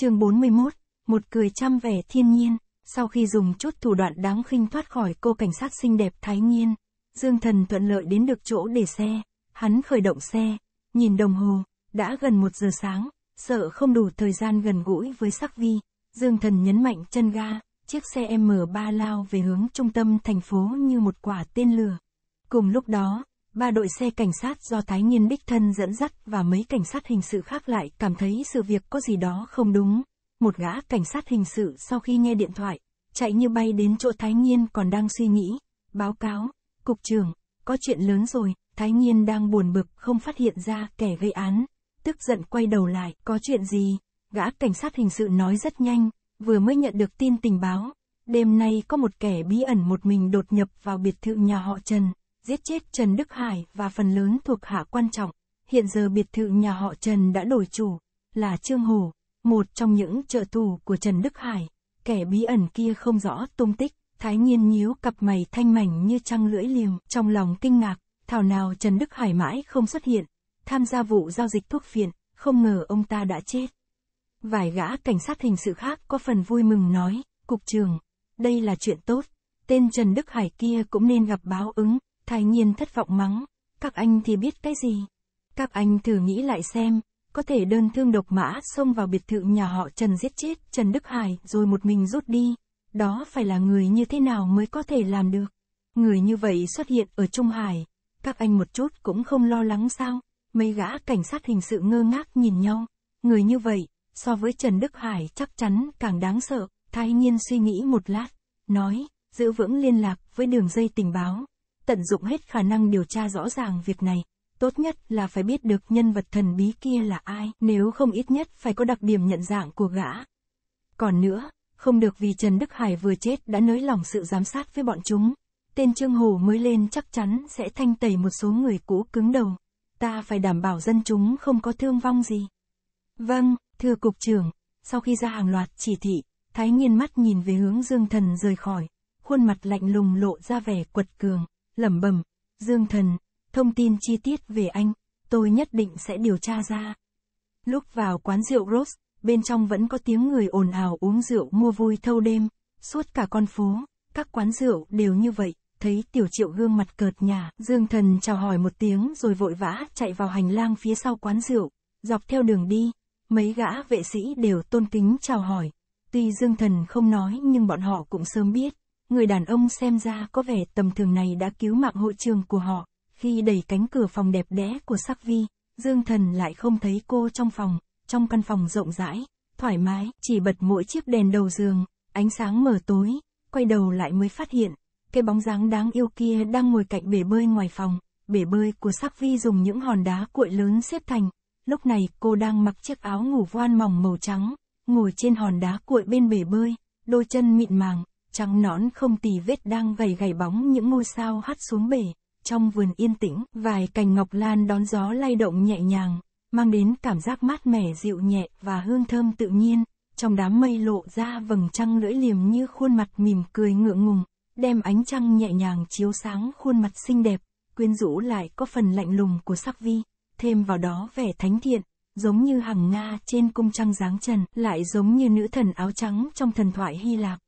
Chương 41, một cười trăm vẻ thiên nhiên, sau khi dùng chút thủ đoạn đáng khinh thoát khỏi cô cảnh sát xinh đẹp Thái Nhiên, Dương Thần thuận lợi đến được chỗ để xe, hắn khởi động xe, nhìn đồng hồ, đã gần một giờ sáng, sợ không đủ thời gian gần gũi với sắc vi, Dương Thần nhấn mạnh chân ga, chiếc xe M3 lao về hướng trung tâm thành phố như một quả tên lửa. Cùng lúc đó, ba đội xe cảnh sát do Thái Nhiên đích thân dẫn dắt và mấy cảnh sát hình sự khác lại cảm thấy sự việc có gì đó không đúng. Một gã cảnh sát hình sự sau khi nghe điện thoại, chạy như bay đến chỗ Thái Nhiên còn đang suy nghĩ, báo cáo, cục trưởng, có chuyện lớn rồi, Thái Nhiên đang buồn bực không phát hiện ra kẻ gây án, tức giận quay đầu lại, có chuyện gì? Gã cảnh sát hình sự nói rất nhanh, vừa mới nhận được tin tình báo, đêm nay có một kẻ bí ẩn một mình đột nhập vào biệt thự nhà họ Trần, giết chết Trần Đức Hải và phần lớn thuộc hạ quan trọng. Hiện giờ biệt thự nhà họ Trần đã đổi chủ, là Trương Hồ, một trong những trợ thủ của Trần Đức Hải. Kẻ bí ẩn kia không rõ tung tích, Thái Nhiên nhíu cặp mày thanh mảnh như trăng lưỡi liềm, trong lòng kinh ngạc, thảo nào Trần Đức Hải mãi không xuất hiện, tham gia vụ giao dịch thuốc phiện, không ngờ ông ta đã chết. Vài gã cảnh sát hình sự khác có phần vui mừng nói, cục trường, đây là chuyện tốt, tên Trần Đức Hải kia cũng nên gặp báo ứng. Thái nhiên thất vọng mắng, các anh thì biết cái gì? Các anh thử nghĩ lại xem, có thể đơn thương độc mã xông vào biệt thự nhà họ Trần giết chết Trần Đức Hải rồi một mình rút đi. Đó phải là người như thế nào mới có thể làm được? Người như vậy xuất hiện ở Trung Hải, các anh một chút cũng không lo lắng sao? Mấy gã cảnh sát hình sự ngơ ngác nhìn nhau, người như vậy, so với Trần Đức Hải chắc chắn càng đáng sợ, Thái Nhiên suy nghĩ một lát, nói, giữ vững liên lạc với đường dây tình báo, tận dụng hết khả năng điều tra rõ ràng việc này. Tốt nhất là phải biết được nhân vật thần bí kia là ai, nếu không ít nhất phải có đặc điểm nhận dạng của gã. Còn nữa, không được vì Trần Đức Hải vừa chết đã nới lỏng sự giám sát với bọn chúng. Tên Trương Hồ mới lên chắc chắn sẽ thanh tẩy một số người cũ cứng đầu. Ta phải đảm bảo dân chúng không có thương vong gì. Vâng, thưa Cục trưởng, sau khi ra hàng loạt chỉ thị, Thái nghiên mắt nhìn về hướng Dương Thần rời khỏi, khuôn mặt lạnh lùng lộ ra vẻ quật cường lẩm bẩm, Dương Thần, thông tin chi tiết về anh, tôi nhất định sẽ điều tra ra. Lúc vào quán rượu Rose, bên trong vẫn có tiếng người ồn ào uống rượu mua vui thâu đêm, suốt cả con phố, các quán rượu đều như vậy, thấy tiểu triệu gương mặt cợt nhà, Dương Thần chào hỏi một tiếng rồi vội vã chạy vào hành lang phía sau quán rượu, dọc theo đường đi, mấy gã vệ sĩ đều tôn kính chào hỏi, tuy Dương Thần không nói nhưng bọn họ cũng sớm biết, Người đàn ông xem ra có vẻ tầm thường này đã cứu mạng hội trường của họ, khi đẩy cánh cửa phòng đẹp đẽ của sắc vi, Dương Thần lại không thấy cô trong phòng, trong căn phòng rộng rãi, thoải mái, chỉ bật mỗi chiếc đèn đầu giường, ánh sáng mờ tối, quay đầu lại mới phát hiện, cái bóng dáng đáng yêu kia đang ngồi cạnh bể bơi ngoài phòng, bể bơi của sắc vi dùng những hòn đá cuội lớn xếp thành, lúc này cô đang mặc chiếc áo ngủ voan mỏng màu trắng, ngồi trên hòn đá cuội bên bể bơi, đôi chân mịn màng, trắng nón không tì vết đang gầy gầy bóng những ngôi sao hắt xuống bể. Trong vườn yên tĩnh, vài cành ngọc lan đón gió lay động nhẹ nhàng, mang đến cảm giác mát mẻ dịu nhẹ và hương thơm tự nhiên. Trong đám mây lộ ra vầng trăng lưỡi liềm như khuôn mặt mỉm cười ngượng ngùng, đem ánh trăng nhẹ nhàng chiếu sáng khuôn mặt xinh đẹp, quyến rũ lại có phần lạnh lùng của sắc vi, thêm vào đó vẻ thánh thiện, giống như hằng Nga trên cung trăng dáng trần, lại giống như nữ thần áo trắng trong thần thoại Hy Lạp.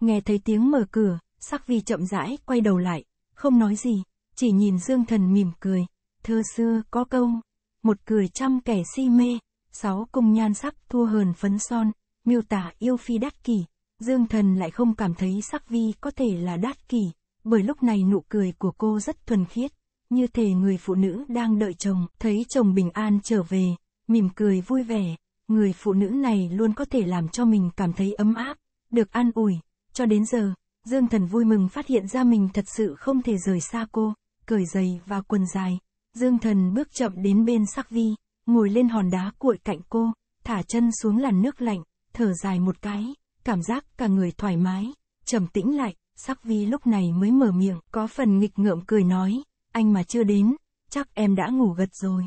Nghe thấy tiếng mở cửa, Sắc Vi chậm rãi quay đầu lại, không nói gì, chỉ nhìn Dương Thần mỉm cười. Thơ xưa có câu, một cười trăm kẻ si mê, sáu cùng nhan sắc thua hờn phấn son, miêu tả yêu phi đắt kỷ Dương Thần lại không cảm thấy Sắc Vi có thể là đắt kỷ bởi lúc này nụ cười của cô rất thuần khiết, như thể người phụ nữ đang đợi chồng, thấy chồng bình an trở về, mỉm cười vui vẻ. Người phụ nữ này luôn có thể làm cho mình cảm thấy ấm áp, được an ủi, cho đến giờ, Dương Thần vui mừng phát hiện ra mình thật sự không thể rời xa cô, cởi giày và quần dài. Dương Thần bước chậm đến bên Sắc Vi, ngồi lên hòn đá cuội cạnh cô, thả chân xuống làn nước lạnh, thở dài một cái, cảm giác cả người thoải mái, trầm tĩnh lại, Sắc Vi lúc này mới mở miệng, có phần nghịch ngợm cười nói, anh mà chưa đến, chắc em đã ngủ gật rồi.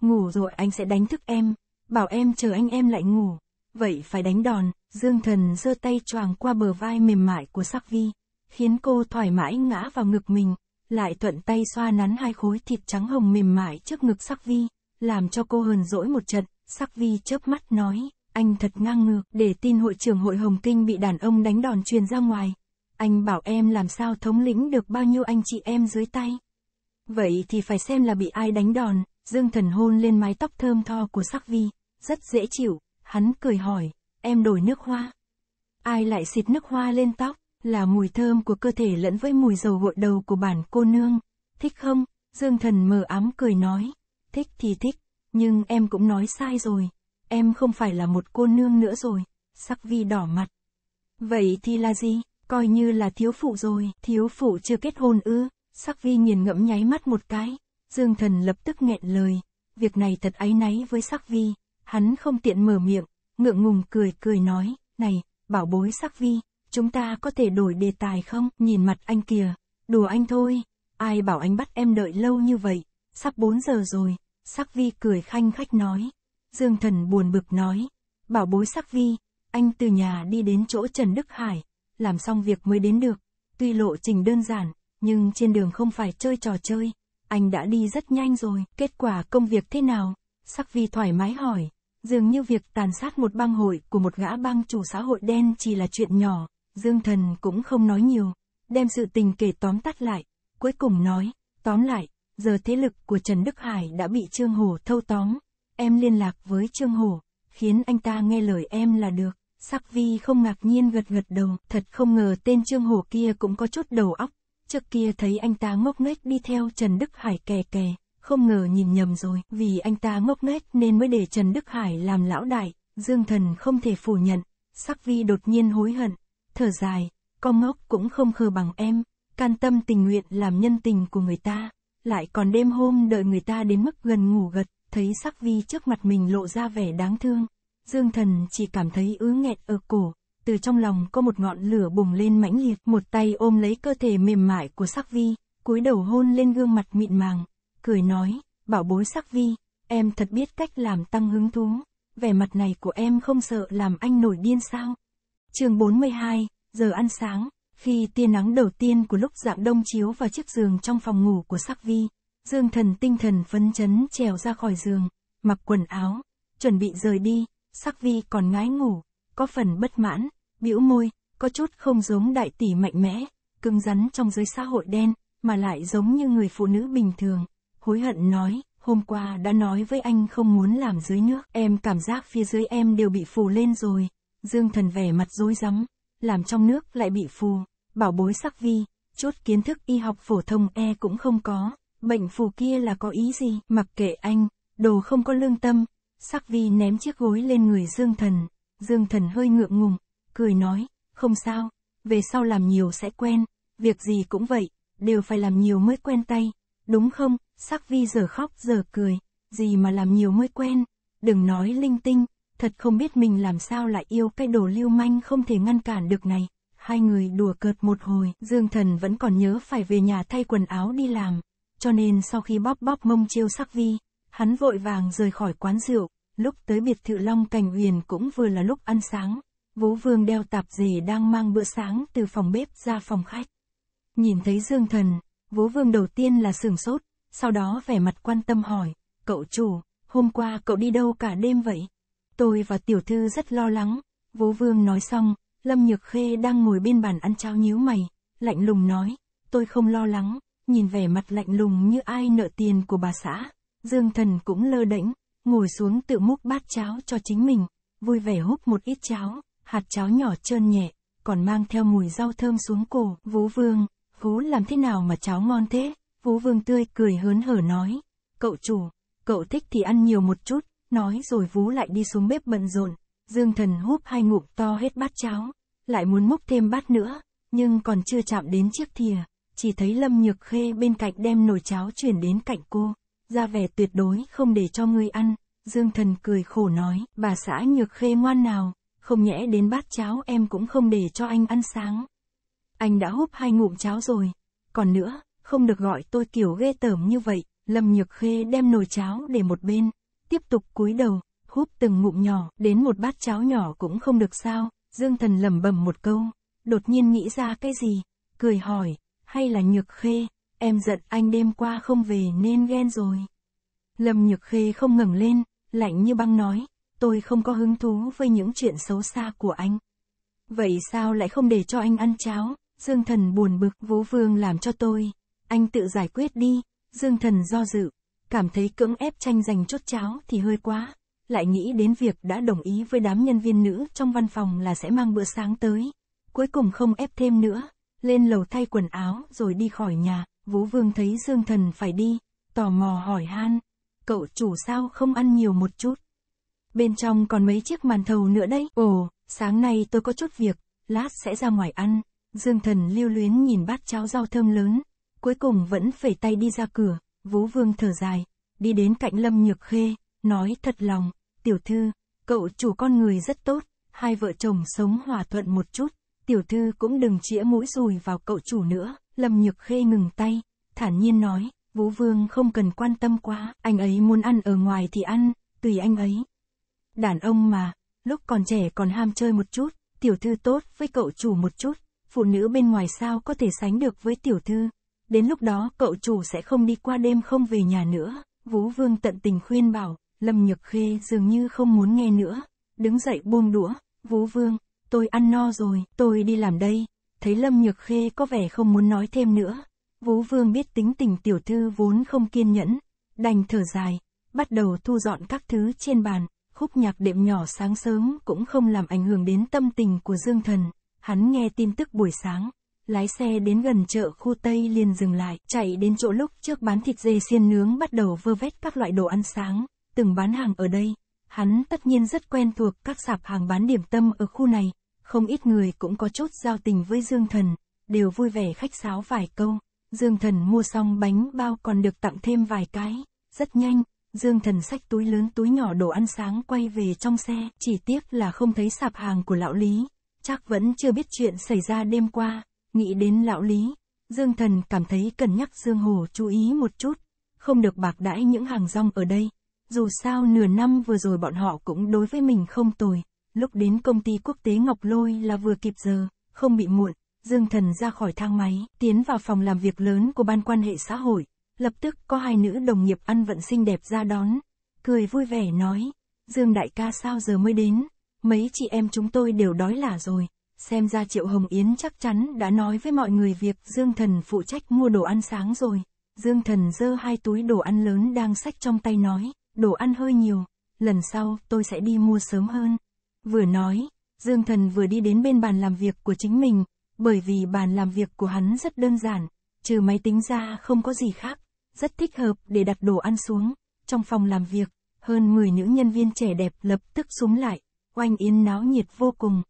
Ngủ rồi anh sẽ đánh thức em, bảo em chờ anh em lại ngủ vậy phải đánh đòn, Dương Thần giơ tay choàng qua bờ vai mềm mại của Sắc Vi, khiến cô thoải mái ngã vào ngực mình, lại thuận tay xoa nắn hai khối thịt trắng hồng mềm mại trước ngực Sắc Vi, làm cho cô hờn dỗi một trận, Sắc Vi chớp mắt nói, anh thật ngang ngược, để tin hội trưởng hội Hồng Kinh bị đàn ông đánh đòn truyền ra ngoài. Anh bảo em làm sao thống lĩnh được bao nhiêu anh chị em dưới tay. Vậy thì phải xem là bị ai đánh đòn, Dương Thần hôn lên mái tóc thơm tho của Sắc Vi, rất dễ chịu, Hắn cười hỏi, em đổi nước hoa. Ai lại xịt nước hoa lên tóc, là mùi thơm của cơ thể lẫn với mùi dầu gội đầu của bản cô nương. Thích không? Dương thần mờ ám cười nói. Thích thì thích, nhưng em cũng nói sai rồi. Em không phải là một cô nương nữa rồi. Sắc vi đỏ mặt. Vậy thì là gì? Coi như là thiếu phụ rồi. Thiếu phụ chưa kết hôn ư. Sắc vi nghiền ngẫm nháy mắt một cái. Dương thần lập tức nghẹn lời. Việc này thật áy náy với sắc vi. Hắn không tiện mở miệng, ngượng ngùng cười cười nói, này, bảo bối sắc vi, chúng ta có thể đổi đề tài không? Nhìn mặt anh kìa, đùa anh thôi, ai bảo anh bắt em đợi lâu như vậy, sắp 4 giờ rồi, sắc vi cười khanh khách nói. Dương thần buồn bực nói, bảo bối sắc vi, anh từ nhà đi đến chỗ Trần Đức Hải, làm xong việc mới đến được, tuy lộ trình đơn giản, nhưng trên đường không phải chơi trò chơi, anh đã đi rất nhanh rồi, kết quả công việc thế nào? Sắc vi thoải mái hỏi. Dường như việc tàn sát một bang hội của một gã bang chủ xã hội đen chỉ là chuyện nhỏ, Dương Thần cũng không nói nhiều, đem sự tình kể tóm tắt lại, cuối cùng nói, tóm lại, giờ thế lực của Trần Đức Hải đã bị Trương hồ thâu tóm, em liên lạc với Trương hồ khiến anh ta nghe lời em là được. Sắc Vi không ngạc nhiên gật gật đầu, thật không ngờ tên Trương hồ kia cũng có chút đầu óc, trước kia thấy anh ta ngốc nghếch đi theo Trần Đức Hải kè kè, không ngờ nhìn nhầm rồi, vì anh ta ngốc nghếch nên mới để Trần Đức Hải làm lão đại, Dương Thần không thể phủ nhận, Sắc Vi đột nhiên hối hận, thở dài, con ngốc cũng không khờ bằng em, can tâm tình nguyện làm nhân tình của người ta, lại còn đêm hôm đợi người ta đến mức gần ngủ gật, thấy Sắc Vi trước mặt mình lộ ra vẻ đáng thương, Dương Thần chỉ cảm thấy ứ nghẹt ở cổ, từ trong lòng có một ngọn lửa bùng lên mãnh liệt, một tay ôm lấy cơ thể mềm mại của Sắc Vi, cúi đầu hôn lên gương mặt mịn màng, cười nói, bảo bối sắc vi, em thật biết cách làm tăng hứng thú, vẻ mặt này của em không sợ làm anh nổi điên sao. chương 42, giờ ăn sáng, khi tia nắng đầu tiên của lúc dạng đông chiếu vào chiếc giường trong phòng ngủ của sắc vi, dương thần tinh thần phấn chấn trèo ra khỏi giường, mặc quần áo, chuẩn bị rời đi, sắc vi còn ngái ngủ, có phần bất mãn, bĩu môi, có chút không giống đại tỷ mạnh mẽ, cứng rắn trong giới xã hội đen, mà lại giống như người phụ nữ bình thường hối hận nói, hôm qua đã nói với anh không muốn làm dưới nước, em cảm giác phía dưới em đều bị phù lên rồi. Dương thần vẻ mặt rối rắm, làm trong nước lại bị phù, bảo bối sắc vi, chốt kiến thức y học phổ thông e cũng không có, bệnh phù kia là có ý gì, mặc kệ anh, đồ không có lương tâm, sắc vi ném chiếc gối lên người Dương thần, Dương thần hơi ngượng ngùng, cười nói, không sao, về sau làm nhiều sẽ quen, việc gì cũng vậy, đều phải làm nhiều mới quen tay, đúng không? Sắc vi giờ khóc giờ cười, gì mà làm nhiều mới quen, đừng nói linh tinh, thật không biết mình làm sao lại yêu cái đồ lưu manh không thể ngăn cản được này. Hai người đùa cợt một hồi, Dương Thần vẫn còn nhớ phải về nhà thay quần áo đi làm, cho nên sau khi bóp bóp mông chiêu sắc vi, hắn vội vàng rời khỏi quán rượu, lúc tới biệt thự Long Cảnh Uyển cũng vừa là lúc ăn sáng, Vũ Vương đeo tạp dề đang mang bữa sáng từ phòng bếp ra phòng khách. Nhìn thấy Dương Thần, Vũ Vương đầu tiên là sửng sốt, sau đó vẻ mặt quan tâm hỏi, cậu chủ, hôm qua cậu đi đâu cả đêm vậy? Tôi và tiểu thư rất lo lắng, vố vương nói xong, Lâm Nhược Khê đang ngồi bên bàn ăn cháo nhíu mày, lạnh lùng nói, tôi không lo lắng, nhìn vẻ mặt lạnh lùng như ai nợ tiền của bà xã, Dương Thần cũng lơ đễnh, ngồi xuống tự múc bát cháo cho chính mình, vui vẻ húp một ít cháo, hạt cháo nhỏ trơn nhẹ, còn mang theo mùi rau thơm xuống cổ, vú vương, vú làm thế nào mà cháo ngon thế? Vũ Vương tươi cười hớn hở nói, cậu chủ, cậu thích thì ăn nhiều một chút, nói rồi Vũ lại đi xuống bếp bận rộn. Dương thần húp hai ngụm to hết bát cháo, lại muốn múc thêm bát nữa, nhưng còn chưa chạm đến chiếc thìa, chỉ thấy Lâm Nhược Khê bên cạnh đem nồi cháo chuyển đến cạnh cô, ra vẻ tuyệt đối không để cho ngươi ăn. Dương thần cười khổ nói, bà xã Nhược Khê ngoan nào, không nhẽ đến bát cháo em cũng không để cho anh ăn sáng. Anh đã húp hai ngụm cháo rồi, còn nữa, không được gọi tôi kiểu ghê tởm như vậy, Lâm Nhược Khê đem nồi cháo để một bên, tiếp tục cúi đầu, húp từng ngụm nhỏ, đến một bát cháo nhỏ cũng không được sao, Dương Thần lẩm bẩm một câu, đột nhiên nghĩ ra cái gì, cười hỏi, hay là Nhược Khê, em giận anh đêm qua không về nên ghen rồi. Lâm Nhược Khê không ngẩng lên, lạnh như băng nói, tôi không có hứng thú với những chuyện xấu xa của anh. Vậy sao lại không để cho anh ăn cháo? Dương thần buồn bực, Vũ Vương làm cho tôi, anh tự giải quyết đi, Dương Thần do dự, cảm thấy cưỡng ép tranh giành chốt cháo thì hơi quá, lại nghĩ đến việc đã đồng ý với đám nhân viên nữ trong văn phòng là sẽ mang bữa sáng tới. Cuối cùng không ép thêm nữa, lên lầu thay quần áo rồi đi khỏi nhà, Vũ Vương thấy Dương Thần phải đi, tò mò hỏi han, cậu chủ sao không ăn nhiều một chút? Bên trong còn mấy chiếc màn thầu nữa đấy, ồ, sáng nay tôi có chút việc, lát sẽ ra ngoài ăn. Dương Thần lưu luyến nhìn bát cháo rau thơm lớn, cuối cùng vẫn phải tay đi ra cửa, Vũ Vương thở dài, đi đến cạnh Lâm Nhược Khê, nói thật lòng, tiểu thư, cậu chủ con người rất tốt, hai vợ chồng sống hòa thuận một chút, tiểu thư cũng đừng chĩa mũi dùi vào cậu chủ nữa, Lâm Nhược Khê ngừng tay, thản nhiên nói, Vũ Vương không cần quan tâm quá, anh ấy muốn ăn ở ngoài thì ăn, tùy anh ấy. Đàn ông mà, lúc còn trẻ còn ham chơi một chút, tiểu thư tốt với cậu chủ một chút, phụ nữ bên ngoài sao có thể sánh được với tiểu thư. Đến lúc đó cậu chủ sẽ không đi qua đêm không về nhà nữa. Vũ Vương tận tình khuyên bảo, Lâm Nhược Khê dường như không muốn nghe nữa. Đứng dậy buông đũa, Vũ Vương, tôi ăn no rồi, tôi đi làm đây. Thấy Lâm Nhược Khê có vẻ không muốn nói thêm nữa. Vũ Vương biết tính tình tiểu thư vốn không kiên nhẫn, đành thở dài, bắt đầu thu dọn các thứ trên bàn, khúc nhạc đệm nhỏ sáng sớm cũng không làm ảnh hưởng đến tâm tình của Dương Thần, hắn nghe tin tức buổi sáng, lái xe đến gần chợ khu Tây liền dừng lại, chạy đến chỗ lúc trước bán thịt dê xiên nướng bắt đầu vơ vét các loại đồ ăn sáng, từng bán hàng ở đây. Hắn tất nhiên rất quen thuộc các sạp hàng bán điểm tâm ở khu này, không ít người cũng có chút giao tình với Dương Thần, đều vui vẻ khách sáo vài câu. Dương Thần mua xong bánh bao còn được tặng thêm vài cái, rất nhanh, Dương Thần xách túi lớn túi nhỏ đồ ăn sáng quay về trong xe, chỉ tiếc là không thấy sạp hàng của lão Lý, chắc vẫn chưa biết chuyện xảy ra đêm qua. Nghĩ đến lão Lý, Dương Thần cảm thấy cần nhắc Dương Hồ chú ý một chút, không được bạc đãi những hàng rong ở đây. Dù sao nửa năm vừa rồi bọn họ cũng đối với mình không tồi, lúc đến công ty quốc tế Ngọc Lôi là vừa kịp giờ, không bị muộn, Dương Thần ra khỏi thang máy, tiến vào phòng làm việc lớn của Ban quan hệ xã hội, lập tức có hai nữ đồng nghiệp ăn vận xinh đẹp ra đón, cười vui vẻ nói, Dương Đại ca sao giờ mới đến, mấy chị em chúng tôi đều đói lả rồi, xem ra Triệu Hồng Yến chắc chắn đã nói với mọi người việc Dương Thần phụ trách mua đồ ăn sáng rồi. Dương Thần giơ hai túi đồ ăn lớn đang sách trong tay nói, đồ ăn hơi nhiều, lần sau tôi sẽ đi mua sớm hơn. Vừa nói, Dương Thần vừa đi đến bên bàn làm việc của chính mình, bởi vì bàn làm việc của hắn rất đơn giản, trừ máy tính ra không có gì khác, rất thích hợp để đặt đồ ăn xuống. Trong phòng làm việc, hơn 10 nữ nhân viên trẻ đẹp lập tức súng lại, oanh yến náo nhiệt vô cùng.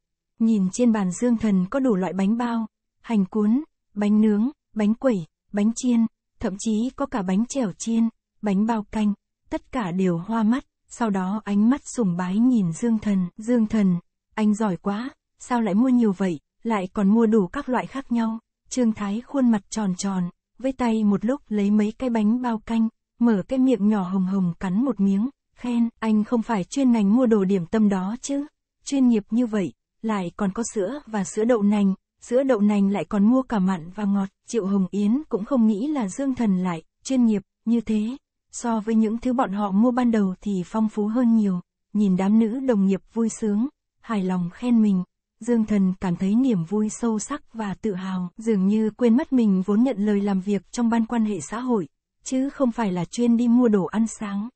Nhìn trên bàn Dương Thần có đủ loại bánh bao, hành cuốn, bánh nướng, bánh quẩy, bánh chiên, thậm chí có cả bánh chèo chiên, bánh bao canh, tất cả đều hoa mắt, sau đó ánh mắt sùng bái nhìn Dương Thần, Dương Thần, anh giỏi quá, sao lại mua nhiều vậy, lại còn mua đủ các loại khác nhau, Trương Thái khuôn mặt tròn tròn, với tay một lúc lấy mấy cái bánh bao canh, mở cái miệng nhỏ hồng hồng cắn một miếng, khen, anh không phải chuyên ngành mua đồ điểm tâm đó chứ, chuyên nghiệp như vậy, lại còn có sữa và sữa đậu nành, sữa đậu nành lại còn mua cả mặn và ngọt, Triệu Hồng Yến cũng không nghĩ là Dương Thần lại, chuyên nghiệp, như thế. So với những thứ bọn họ mua ban đầu thì phong phú hơn nhiều, nhìn đám nữ đồng nghiệp vui sướng, hài lòng khen mình, Dương Thần cảm thấy niềm vui sâu sắc và tự hào, dường như quên mất mình vốn nhận lời làm việc trong ban quan hệ xã hội, chứ không phải là chuyên đi mua đồ ăn sáng.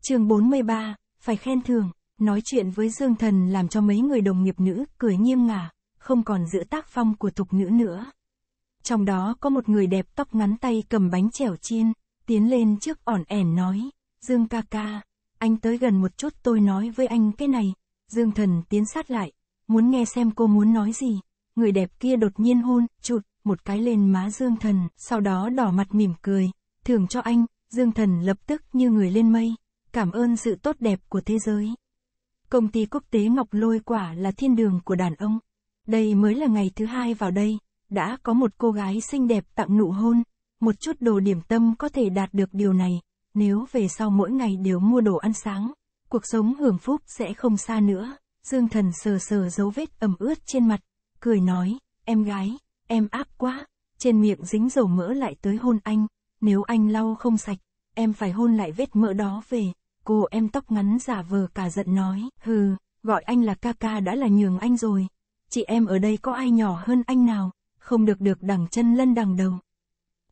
chương 43, phải khen thưởng. Nói chuyện với Dương Thần làm cho mấy người đồng nghiệp nữ cười nghiêm ngả, không còn giữ tác phong của tục nữ nữa. Trong đó có một người đẹp tóc ngắn tay cầm bánh chèo chiên, tiến lên trước ỏn ẻn nói, Dương ca ca, anh tới gần một chút tôi nói với anh cái này. Dương Thần tiến sát lại, muốn nghe xem cô muốn nói gì. Người đẹp kia đột nhiên hôn, chụt, một cái lên má Dương Thần, sau đó đỏ mặt mỉm cười, thưởng cho anh, Dương Thần lập tức như người lên mây, cảm ơn sự tốt đẹp của thế giới. Công ty quốc tế Ngọc Lôi quả là thiên đường của đàn ông. Đây mới là ngày thứ hai vào đây, đã có một cô gái xinh đẹp tặng nụ hôn, một chút đồ điểm tâm có thể đạt được điều này, nếu về sau mỗi ngày đều mua đồ ăn sáng, cuộc sống hưởng phúc sẽ không xa nữa. Dương thần sờ sờ dấu vết ẩm ướt trên mặt, cười nói, em gái, em áp quá, trên miệng dính dầu mỡ lại tới hôn anh, nếu anh lau không sạch, em phải hôn lại vết mỡ đó về cô em tóc ngắn giả vờ cả giận nói, hừ, gọi anh là ca ca đã là nhường anh rồi. Chị em ở đây có ai nhỏ hơn anh nào, không được được đằng chân lân đằng đầu.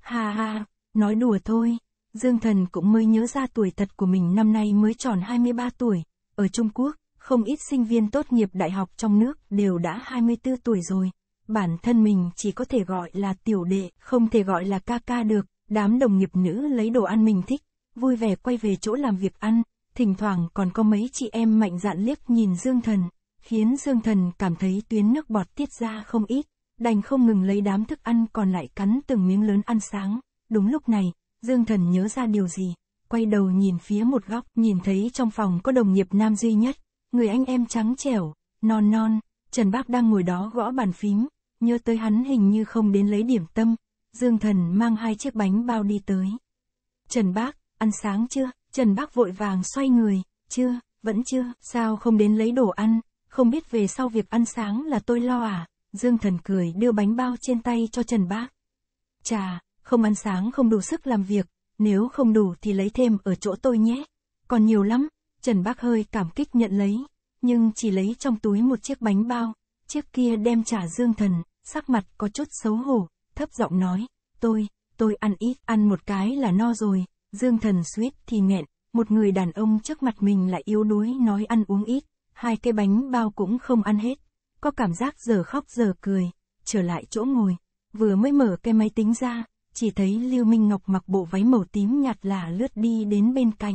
Ha ha, nói đùa thôi, Dương Thần cũng mới nhớ ra tuổi thật của mình năm nay mới tròn 23 tuổi, ở Trung Quốc, không ít sinh viên tốt nghiệp đại học trong nước đều đã 24 tuổi rồi. Bản thân mình chỉ có thể gọi là tiểu đệ, không thể gọi là ca ca được, đám đồng nghiệp nữ lấy đồ ăn mình thích vui vẻ quay về chỗ làm việc ăn, thỉnh thoảng còn có mấy chị em mạnh dạn liếc nhìn Dương Thần, khiến Dương Thần cảm thấy tuyến nước bọt tiết ra không ít, đành không ngừng lấy đám thức ăn còn lại cắn từng miếng lớn ăn sáng. Đúng lúc này, Dương Thần nhớ ra điều gì, quay đầu nhìn phía một góc, nhìn thấy trong phòng có đồng nghiệp nam duy nhất, người anh em trắng trẻo, non non, Trần Bác đang ngồi đó gõ bàn phím, nhớ tới hắn hình như không đến lấy điểm tâm, Dương Thần mang hai chiếc bánh bao đi tới. Trần Bác, ăn sáng chưa? Trần Bác vội vàng xoay người, chưa, vẫn chưa, sao không đến lấy đồ ăn, không biết về sau việc ăn sáng là tôi lo à? Dương Thần cười đưa bánh bao trên tay cho Trần Bác. Chà, không ăn sáng không đủ sức làm việc, nếu không đủ thì lấy thêm ở chỗ tôi nhé. Còn nhiều lắm, Trần Bác hơi cảm kích nhận lấy, nhưng chỉ lấy trong túi một chiếc bánh bao, chiếc kia đem trả Dương Thần, sắc mặt có chút xấu hổ, thấp giọng nói, tôi, tôi ăn ít, ăn một cái là no rồi, Dương thần suýt thì nghẹn, một người đàn ông trước mặt mình lại yếu đuối nói ăn uống ít, hai cái bánh bao cũng không ăn hết, có cảm giác giờ khóc giờ cười, trở lại chỗ ngồi, vừa mới mở cái máy tính ra, chỉ thấy Lưu Minh Ngọc mặc bộ váy màu tím nhạt là lướt đi đến bên cạnh.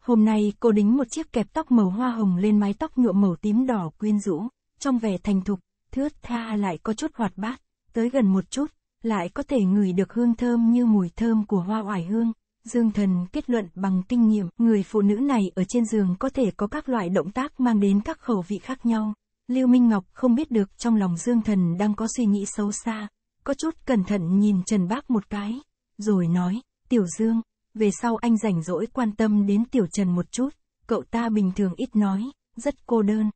Hôm nay cô đính một chiếc kẹp tóc màu hoa hồng lên mái tóc nhuộm màu tím đỏ quyến rũ, trong vẻ thành thục, thướt tha lại có chút hoạt bát, tới gần một chút, lại có thể ngửi được hương thơm như mùi thơm của hoa oải hương, Dương Thần kết luận bằng kinh nghiệm, người phụ nữ này ở trên giường có thể có các loại động tác mang đến các khẩu vị khác nhau. Lưu Minh Ngọc không biết được trong lòng Dương Thần đang có suy nghĩ xấu xa, có chút cẩn thận nhìn Trần Bác một cái, rồi nói, Tiểu Dương, về sau anh rảnh rỗi quan tâm đến Tiểu Trần một chút, cậu ta bình thường ít nói, rất cô đơn.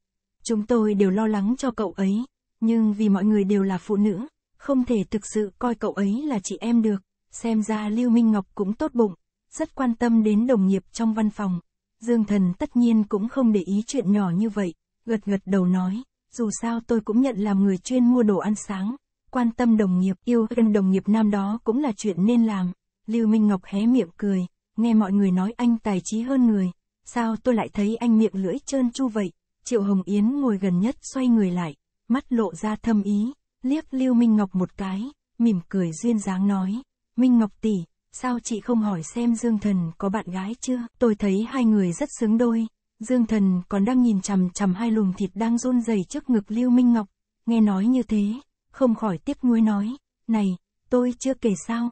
Chúng tôi đều lo lắng cho cậu ấy, nhưng vì mọi người đều là phụ nữ, không thể thực sự coi cậu ấy là chị em được, xem ra Lưu Minh Ngọc cũng tốt bụng, rất quan tâm đến đồng nghiệp trong văn phòng. Dương Thần tất nhiên cũng không để ý chuyện nhỏ như vậy, gật gật đầu nói, dù sao tôi cũng nhận làm người chuyên mua đồ ăn sáng, quan tâm đồng nghiệp yêu gần đồng nghiệp nam đó cũng là chuyện nên làm. Lưu Minh Ngọc hé miệng cười, nghe mọi người nói anh tài trí hơn người, sao tôi lại thấy anh miệng lưỡi trơn chu vậy? Triệu Hồng Yến ngồi gần nhất xoay người lại, mắt lộ ra thâm ý, liếc Lưu Minh Ngọc một cái, mỉm cười duyên dáng nói, Minh Ngọc tỷ, sao chị không hỏi xem Dương Thần có bạn gái chưa? Tôi thấy hai người rất xứng đôi. Dương Thần còn đang nhìn chằm chằm hai lùm thịt đang run rẩy trước ngực Lưu Minh Ngọc, nghe nói như thế, không khỏi tiếp nuối nói, "Này, tôi chưa kể sao?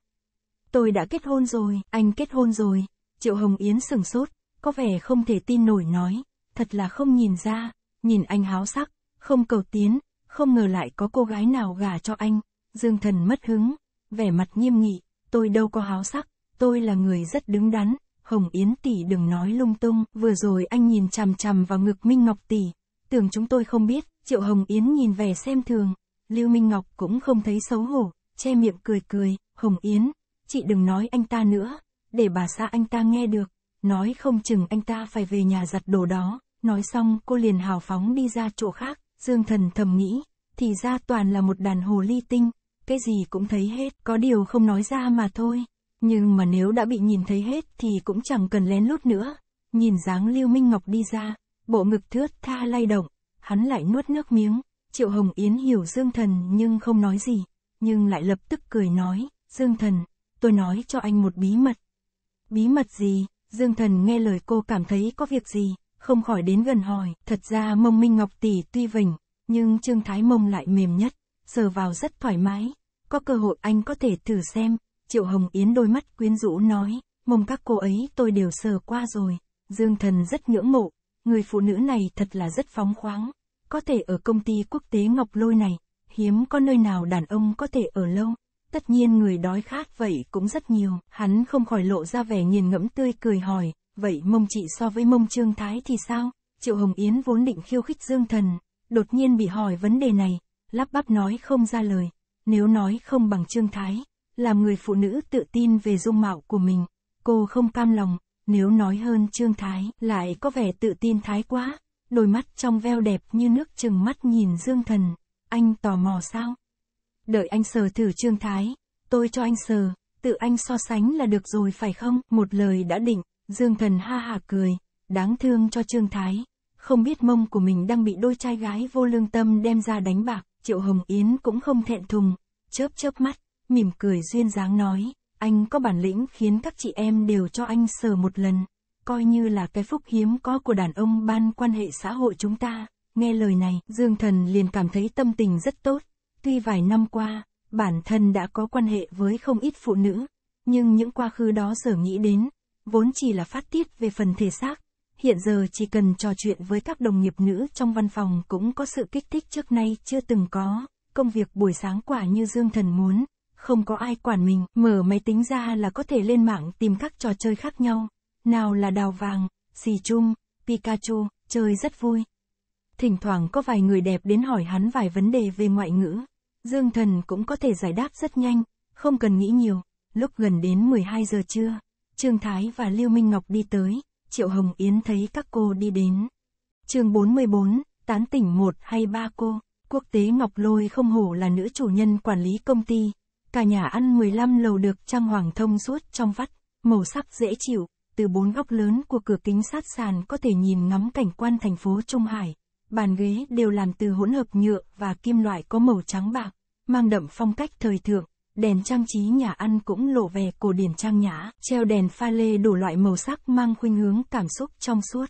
Tôi đã kết hôn rồi, anh kết hôn rồi." Triệu Hồng Yến sửng sốt, có vẻ không thể tin nổi nói, "Thật là không nhìn ra, nhìn anh háo sắc, không cầu tiến, không ngờ lại có cô gái nào gả cho anh." Dương Thần mất hứng, vẻ mặt nghiêm nghị, tôi đâu có háo sắc, tôi là người rất đứng đắn, Hồng Yến tỷ đừng nói lung tung, vừa rồi anh nhìn chằm chằm vào ngực Minh Ngọc tỷ, tưởng chúng tôi không biết, Triệu Hồng Yến nhìn vẻ xem thường, Lưu Minh Ngọc cũng không thấy xấu hổ, che miệng cười cười, Hồng Yến, chị đừng nói anh ta nữa, để bà xã anh ta nghe được, nói không chừng anh ta phải về nhà giặt đồ đó, nói xong cô liền hào phóng đi ra chỗ khác, Dương Thần thầm nghĩ, thì ra toàn là một đàn hồ ly tinh, cái gì cũng thấy hết, có điều không nói ra mà thôi. Nhưng mà nếu đã bị nhìn thấy hết thì cũng chẳng cần lén lút nữa. Nhìn dáng Lưu Minh Ngọc đi ra, bộ ngực thướt tha lay động, hắn lại nuốt nước miếng. Triệu Hồng Yến hiểu Dương Thần nhưng không nói gì, nhưng lại lập tức cười nói, Dương Thần, tôi nói cho anh một bí mật. Bí mật gì? Dương Thần nghe lời cô cảm thấy có việc gì, không khỏi đến gần hỏi, thật ra mông Minh Ngọc Tỷ tuy vỉnh, nhưng Trương Thái Mông lại mềm nhất, sờ vào rất thoải mái, có cơ hội anh có thể thử xem, Triệu Hồng Yến đôi mắt quyến rũ nói, mông các cô ấy tôi đều sờ qua rồi, Dương Thần rất ngưỡng mộ, người phụ nữ này thật là rất phóng khoáng, có thể ở công ty quốc tế Ngọc Lôi này, hiếm có nơi nào đàn ông có thể ở lâu, tất nhiên người đói khát vậy cũng rất nhiều, hắn không khỏi lộ ra vẻ nghiền ngẫm tươi cười hỏi, vậy mông chị so với mông Trương Thái thì sao? Triệu Hồng Yến vốn định khiêu khích Dương Thần, đột nhiên bị hỏi vấn đề này, lắp bắp nói không ra lời. Nếu nói không bằng Trương Thái, làm người phụ nữ tự tin về dung mạo của mình, cô không cam lòng, nếu nói hơn Trương Thái lại có vẻ tự tin thái quá, đôi mắt trong veo đẹp như nước chừng mắt nhìn Dương Thần, anh tò mò sao? Đợi anh sờ thử Trương Thái, tôi cho anh sờ, tự anh so sánh là được rồi phải không? Một lời đã định, Dương Thần ha hả cười, đáng thương cho Trương Thái, không biết mông của mình đang bị đôi trai gái vô lương tâm đem ra đánh bạc. Triệu Hồng Yến cũng không thẹn thùng, chớp chớp mắt, mỉm cười duyên dáng nói, anh có bản lĩnh khiến các chị em đều cho anh sờ một lần, coi như là cái phúc hiếm có của đàn ông ban quan hệ xã hội chúng ta. Nghe lời này, Dương Thần liền cảm thấy tâm tình rất tốt, tuy vài năm qua, bản thân đã có quan hệ với không ít phụ nữ, nhưng những quá khứ đó giờ nghĩ đến, vốn chỉ là phát tiết về phần thể xác, Hiện giờ chỉ cần trò chuyện với các đồng nghiệp nữ trong văn phòng cũng có sự kích thích trước nay chưa từng có, công việc buổi sáng quả như Dương Thần muốn, không có ai quản mình, mở máy tính ra là có thể lên mạng tìm các trò chơi khác nhau, nào là đào vàng, xì chung, Pikachu, chơi rất vui. Thỉnh thoảng có vài người đẹp đến hỏi hắn vài vấn đề về ngoại ngữ, Dương Thần cũng có thể giải đáp rất nhanh, không cần nghĩ nhiều. Lúc gần đến 12 giờ trưa, Trương Thái và Lưu Minh Ngọc đi tới, Triệu Hồng Yến thấy các cô đi đến. chương 44, tán tỉnh một hay ba cô, quốc tế Ngọc Lôi không hổ là nữ chủ nhân quản lý công ty. Cả nhà ăn 15 lầu được trang hoàng thông suốt trong vắt, màu sắc dễ chịu, từ bốn góc lớn của cửa kính sát sàn có thể nhìn ngắm cảnh quan thành phố Trung Hải. Bàn ghế đều làm từ hỗn hợp nhựa và kim loại có màu trắng bạc, mang đậm phong cách thời thượng đèn trang trí nhà ăn cũng lộ vẻ cổ điển trang nhã, treo đèn pha lê đủ loại màu sắc mang khuynh hướng cảm xúc trong suốt.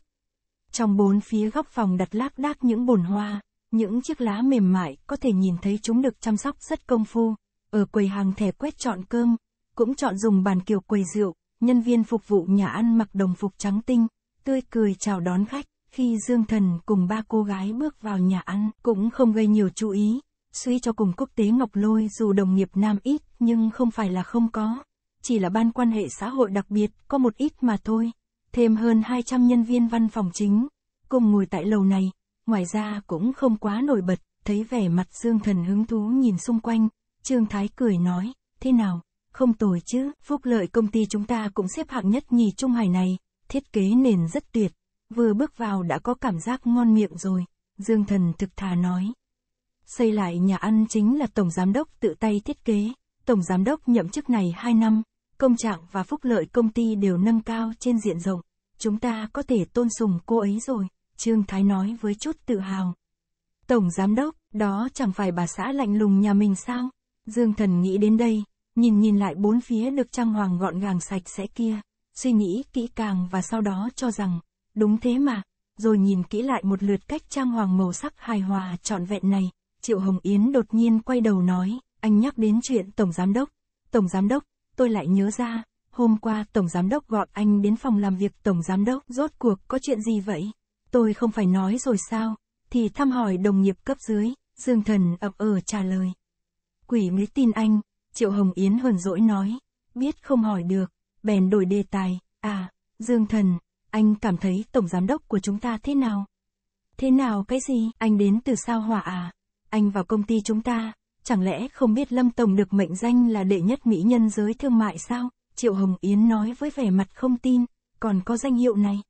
Trong bốn phía góc phòng đặt lác đác những bồn hoa, những chiếc lá mềm mại có thể nhìn thấy chúng được chăm sóc rất công phu. Ở quầy hàng thẻ quét chọn cơm, cũng chọn dùng bàn kiều quầy rượu, nhân viên phục vụ nhà ăn mặc đồng phục trắng tinh, tươi cười chào đón khách. Khi Dương Thần cùng ba cô gái bước vào nhà ăn, cũng không gây nhiều chú ý, suy cho cùng quốc tế Ngọc Lôi dù đồng nghiệp nam ít nhưng không phải là không có, chỉ là ban quan hệ xã hội đặc biệt có một ít mà thôi, thêm hơn 200 nhân viên văn phòng chính, cùng ngồi tại lầu này, ngoài ra cũng không quá nổi bật, thấy vẻ mặt Dương Thần hứng thú nhìn xung quanh, Trương Thái cười nói, thế nào, không tồi chứ, phúc lợi công ty chúng ta cũng xếp hạng nhất nhì Trung Hải này, thiết kế nền rất tuyệt, vừa bước vào đã có cảm giác ngon miệng rồi, Dương Thần thực thà nói, xây lại nhà ăn chính là Tổng Giám đốc tự tay thiết kế. Tổng Giám đốc nhậm chức này 2 năm, công trạng và phúc lợi công ty đều nâng cao trên diện rộng. Chúng ta có thể tôn sùng cô ấy rồi, Trương Thái nói với chút tự hào. Tổng Giám đốc, đó chẳng phải bà xã lạnh lùng nhà mình sao? Dương Thần nghĩ đến đây, nhìn nhìn lại bốn phía được trang hoàng gọn gàng sạch sẽ kia, suy nghĩ kỹ càng và sau đó cho rằng, đúng thế mà, rồi nhìn kỹ lại một lượt cách trang hoàng màu sắc hài hòa trọn vẹn này, Triệu Hồng Yến đột nhiên quay đầu nói, anh nhắc đến chuyện Tổng Giám Đốc. Tổng Giám Đốc, tôi lại nhớ ra, hôm qua Tổng Giám Đốc gọi anh đến phòng làm việc Tổng Giám Đốc. Rốt cuộc có chuyện gì vậy? Tôi không phải nói rồi sao? Thì thăm hỏi đồng nghiệp cấp dưới, Dương Thần ập ở ờ trả lời. Quỷ mới tin anh, Triệu Hồng Yến hờn dỗi nói, biết không hỏi được, bèn đổi đề tài, à, Dương Thần, anh cảm thấy Tổng Giám Đốc của chúng ta thế nào? Thế nào cái gì, anh đến từ sao hỏa à? anh vào công ty chúng ta, chẳng lẽ không biết Lâm Tổng được mệnh danh là đệ nhất mỹ nhân giới thương mại sao? Triệu Hồng Yến nói với vẻ mặt không tin, còn có danh hiệu này.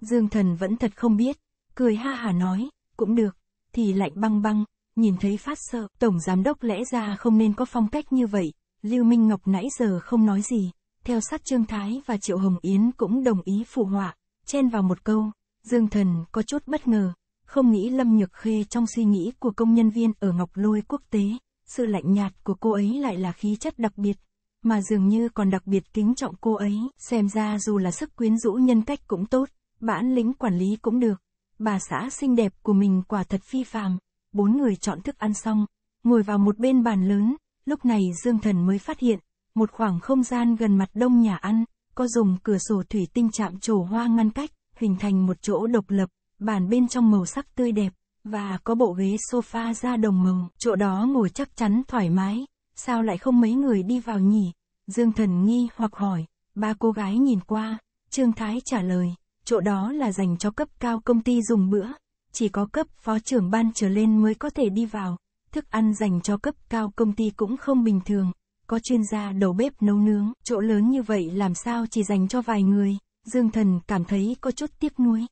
Dương Thần vẫn thật không biết, cười ha hà nói, cũng được, thì lạnh băng băng, nhìn thấy phát sợ, Tổng Giám Đốc lẽ ra không nên có phong cách như vậy, Lưu Minh Ngọc nãy giờ không nói gì, theo sát Trương Thái và Triệu Hồng Yến cũng đồng ý phụ họa, chen vào một câu, Dương Thần có chút bất ngờ, không nghĩ Lâm Nhược Khê trong suy nghĩ của công nhân viên ở Ngọc Lôi quốc tế, sự lạnh nhạt của cô ấy lại là khí chất đặc biệt, mà dường như còn đặc biệt kính trọng cô ấy, xem ra dù là sức quyến rũ nhân cách cũng tốt, bản lĩnh quản lý cũng được. Bà xã xinh đẹp của mình quả thật phi phàm, bốn người chọn thức ăn xong, ngồi vào một bên bàn lớn, lúc này Dương Thần mới phát hiện, một khoảng không gian gần mặt đông nhà ăn, có dùng cửa sổ thủy tinh chạm trổ hoa ngăn cách, hình thành một chỗ độc lập, bàn bên trong màu sắc tươi đẹp, và có bộ ghế sofa da đồng màu, chỗ đó ngồi chắc chắn thoải mái, sao lại không mấy người đi vào nhỉ? Dương Thần nghi hoặc hỏi, ba cô gái nhìn qua, Trương Thái trả lời, chỗ đó là dành cho cấp cao công ty dùng bữa, chỉ có cấp phó trưởng ban trở lên mới có thể đi vào, thức ăn dành cho cấp cao công ty cũng không bình thường, có chuyên gia đầu bếp nấu nướng, chỗ lớn như vậy làm sao chỉ dành cho vài người, Dương Thần cảm thấy có chút tiếc nuối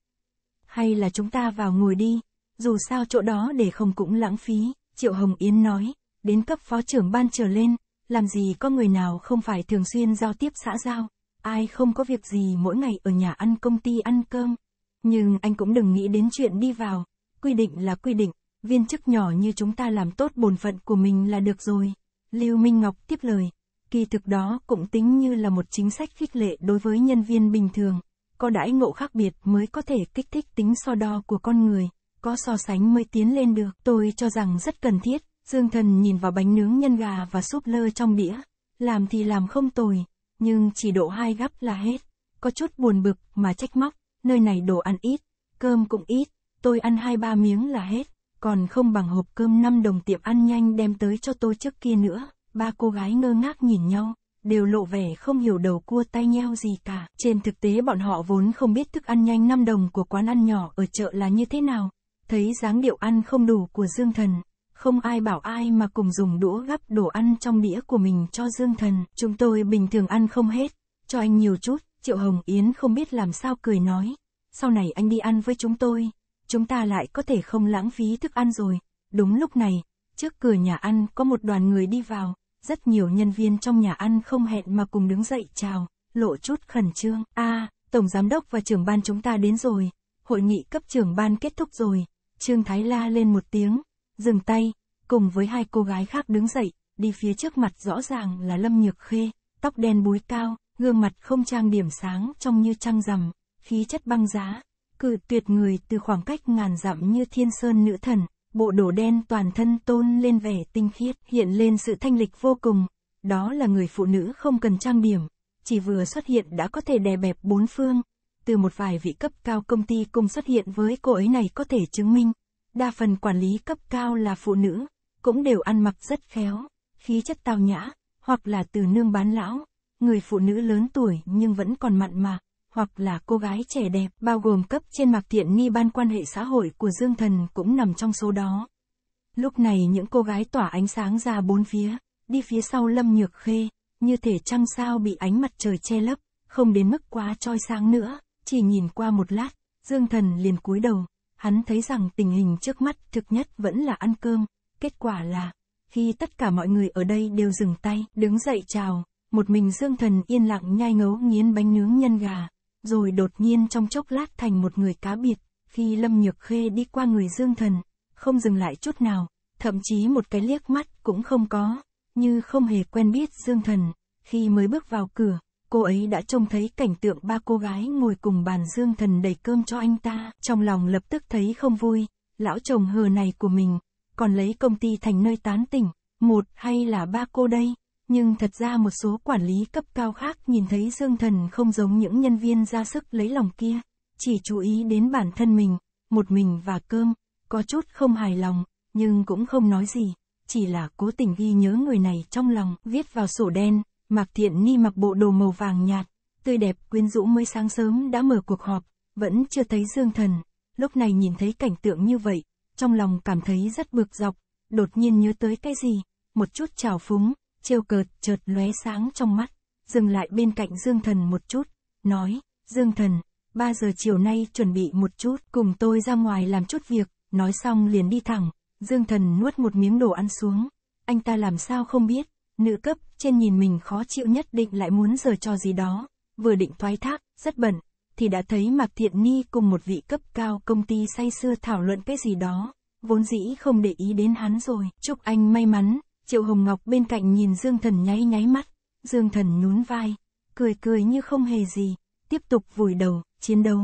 hay là chúng ta vào ngồi đi, dù sao chỗ đó để không cũng lãng phí, Triệu Hồng Yến nói, đến cấp phó trưởng ban trở lên, làm gì có người nào không phải thường xuyên giao tiếp xã giao, ai không có việc gì mỗi ngày ở nhà ăn công ty ăn cơm. Nhưng anh cũng đừng nghĩ đến chuyện đi vào, quy định là quy định, viên chức nhỏ như chúng ta làm tốt bổn phận của mình là được rồi. Lưu Minh Ngọc tiếp lời, kỳ thực đó cũng tính như là một chính sách khích lệ đối với nhân viên bình thường có đãi ngộ khác biệt mới có thể kích thích tính so đo của con người, có so sánh mới tiến lên được. Tôi cho rằng rất cần thiết, Dương Thần nhìn vào bánh nướng nhân gà và súp lơ trong đĩa, làm thì làm không tồi, nhưng chỉ độ hai gấp là hết, có chút buồn bực mà trách móc, nơi này đồ ăn ít, cơm cũng ít, tôi ăn hai ba miếng là hết, còn không bằng hộp cơm 5 đồng tiệm ăn nhanh đem tới cho tôi trước kia nữa, ba cô gái ngơ ngác nhìn nhau đều lộ vẻ không hiểu đầu cua tay nheo gì cả. Trên thực tế bọn họ vốn không biết thức ăn nhanh 5 đồng của quán ăn nhỏ ở chợ là như thế nào. Thấy dáng điệu ăn không đủ của Dương Thần, không ai bảo ai mà cùng dùng đũa gắp đồ ăn trong đĩa của mình cho Dương Thần. Chúng tôi bình thường ăn không hết, cho anh nhiều chút. Triệu Hồng Yến không biết làm sao cười nói. Sau này anh đi ăn với chúng tôi, chúng ta lại có thể không lãng phí thức ăn rồi. Đúng lúc này, trước cửa nhà ăn có một đoàn người đi vào rất nhiều nhân viên trong nhà ăn không hẹn mà cùng đứng dậy chào, lộ chút khẩn trương. A, à, tổng giám đốc và trưởng ban chúng ta đến rồi. Hội nghị cấp trưởng ban kết thúc rồi. Trương Thái la lên một tiếng, dừng tay, cùng với hai cô gái khác đứng dậy, đi phía trước mặt rõ ràng là Lâm Nhược Khê, tóc đen búi cao, gương mặt không trang điểm sáng trong như trăng rằm, khí chất băng giá, cự tuyệt người từ khoảng cách ngàn dặm như thiên sơn nữ thần bộ đồ đen toàn thân tôn lên vẻ tinh khiết, hiện lên sự thanh lịch vô cùng. Đó là người phụ nữ không cần trang điểm, chỉ vừa xuất hiện đã có thể đè bẹp bốn phương. Từ một vài vị cấp cao công ty cùng xuất hiện với cô ấy này có thể chứng minh, đa phần quản lý cấp cao là phụ nữ, cũng đều ăn mặc rất khéo, khí chất tao nhã, hoặc là từ nương bán lão, người phụ nữ lớn tuổi nhưng vẫn còn mặn mà, hoặc là cô gái trẻ đẹp, bao gồm cấp trên mặc tiện nghi ban quan hệ xã hội của Dương Thần cũng nằm trong số đó. Lúc này những cô gái tỏa ánh sáng ra bốn phía, đi phía sau Lâm Nhược Khê, như thể trăng sao bị ánh mặt trời che lấp, không đến mức quá chói sáng nữa, chỉ nhìn qua một lát, Dương Thần liền cúi đầu, hắn thấy rằng tình hình trước mắt thực nhất vẫn là ăn cơm, kết quả là, khi tất cả mọi người ở đây đều dừng tay, đứng dậy chào, một mình Dương Thần yên lặng nhai ngấu nghiến bánh nướng nhân gà rồi đột nhiên trong chốc lát thành một người cá biệt, khi Lâm Nhược Khê đi qua người Dương Thần, không dừng lại chút nào, thậm chí một cái liếc mắt cũng không có, như không hề quen biết Dương Thần, khi mới bước vào cửa, cô ấy đã trông thấy cảnh tượng ba cô gái ngồi cùng bàn Dương Thần đầy cơm cho anh ta, trong lòng lập tức thấy không vui, lão chồng hờ này của mình, còn lấy công ty thành nơi tán tỉnh, một hay là ba cô đây? nhưng thật ra một số quản lý cấp cao khác nhìn thấy Dương Thần không giống những nhân viên ra sức lấy lòng kia, chỉ chú ý đến bản thân mình, một mình và cơm, có chút không hài lòng, nhưng cũng không nói gì, chỉ là cố tình ghi nhớ người này trong lòng, viết vào sổ đen, mặc Thiện Ni mặc bộ đồ màu vàng nhạt, tươi đẹp quyến rũ mới sáng sớm đã mở cuộc họp, vẫn chưa thấy Dương Thần, lúc này nhìn thấy cảnh tượng như vậy, trong lòng cảm thấy rất bực dọc, đột nhiên nhớ tới cái gì, một chút trào phúng, trêu cợt, chợt lóe sáng trong mắt, dừng lại bên cạnh Dương Thần một chút, nói, Dương Thần, 3 giờ chiều nay chuẩn bị một chút, cùng tôi ra ngoài làm chút việc, nói xong liền đi thẳng, Dương Thần nuốt một miếng đồ ăn xuống, anh ta làm sao không biết, nữ cấp, trên nhìn mình khó chịu nhất định lại muốn giờ cho gì đó, vừa định thoái thác, rất bẩn, thì đã thấy Mạc Thiện Ni cùng một vị cấp cao công ty say sưa thảo luận cái gì đó, vốn dĩ không để ý đến hắn rồi, chúc anh may mắn. Triệu Hồng Ngọc bên cạnh nhìn Dương Thần nháy nháy mắt, Dương Thần nhún vai, cười cười như không hề gì, tiếp tục vùi đầu, chiến đấu.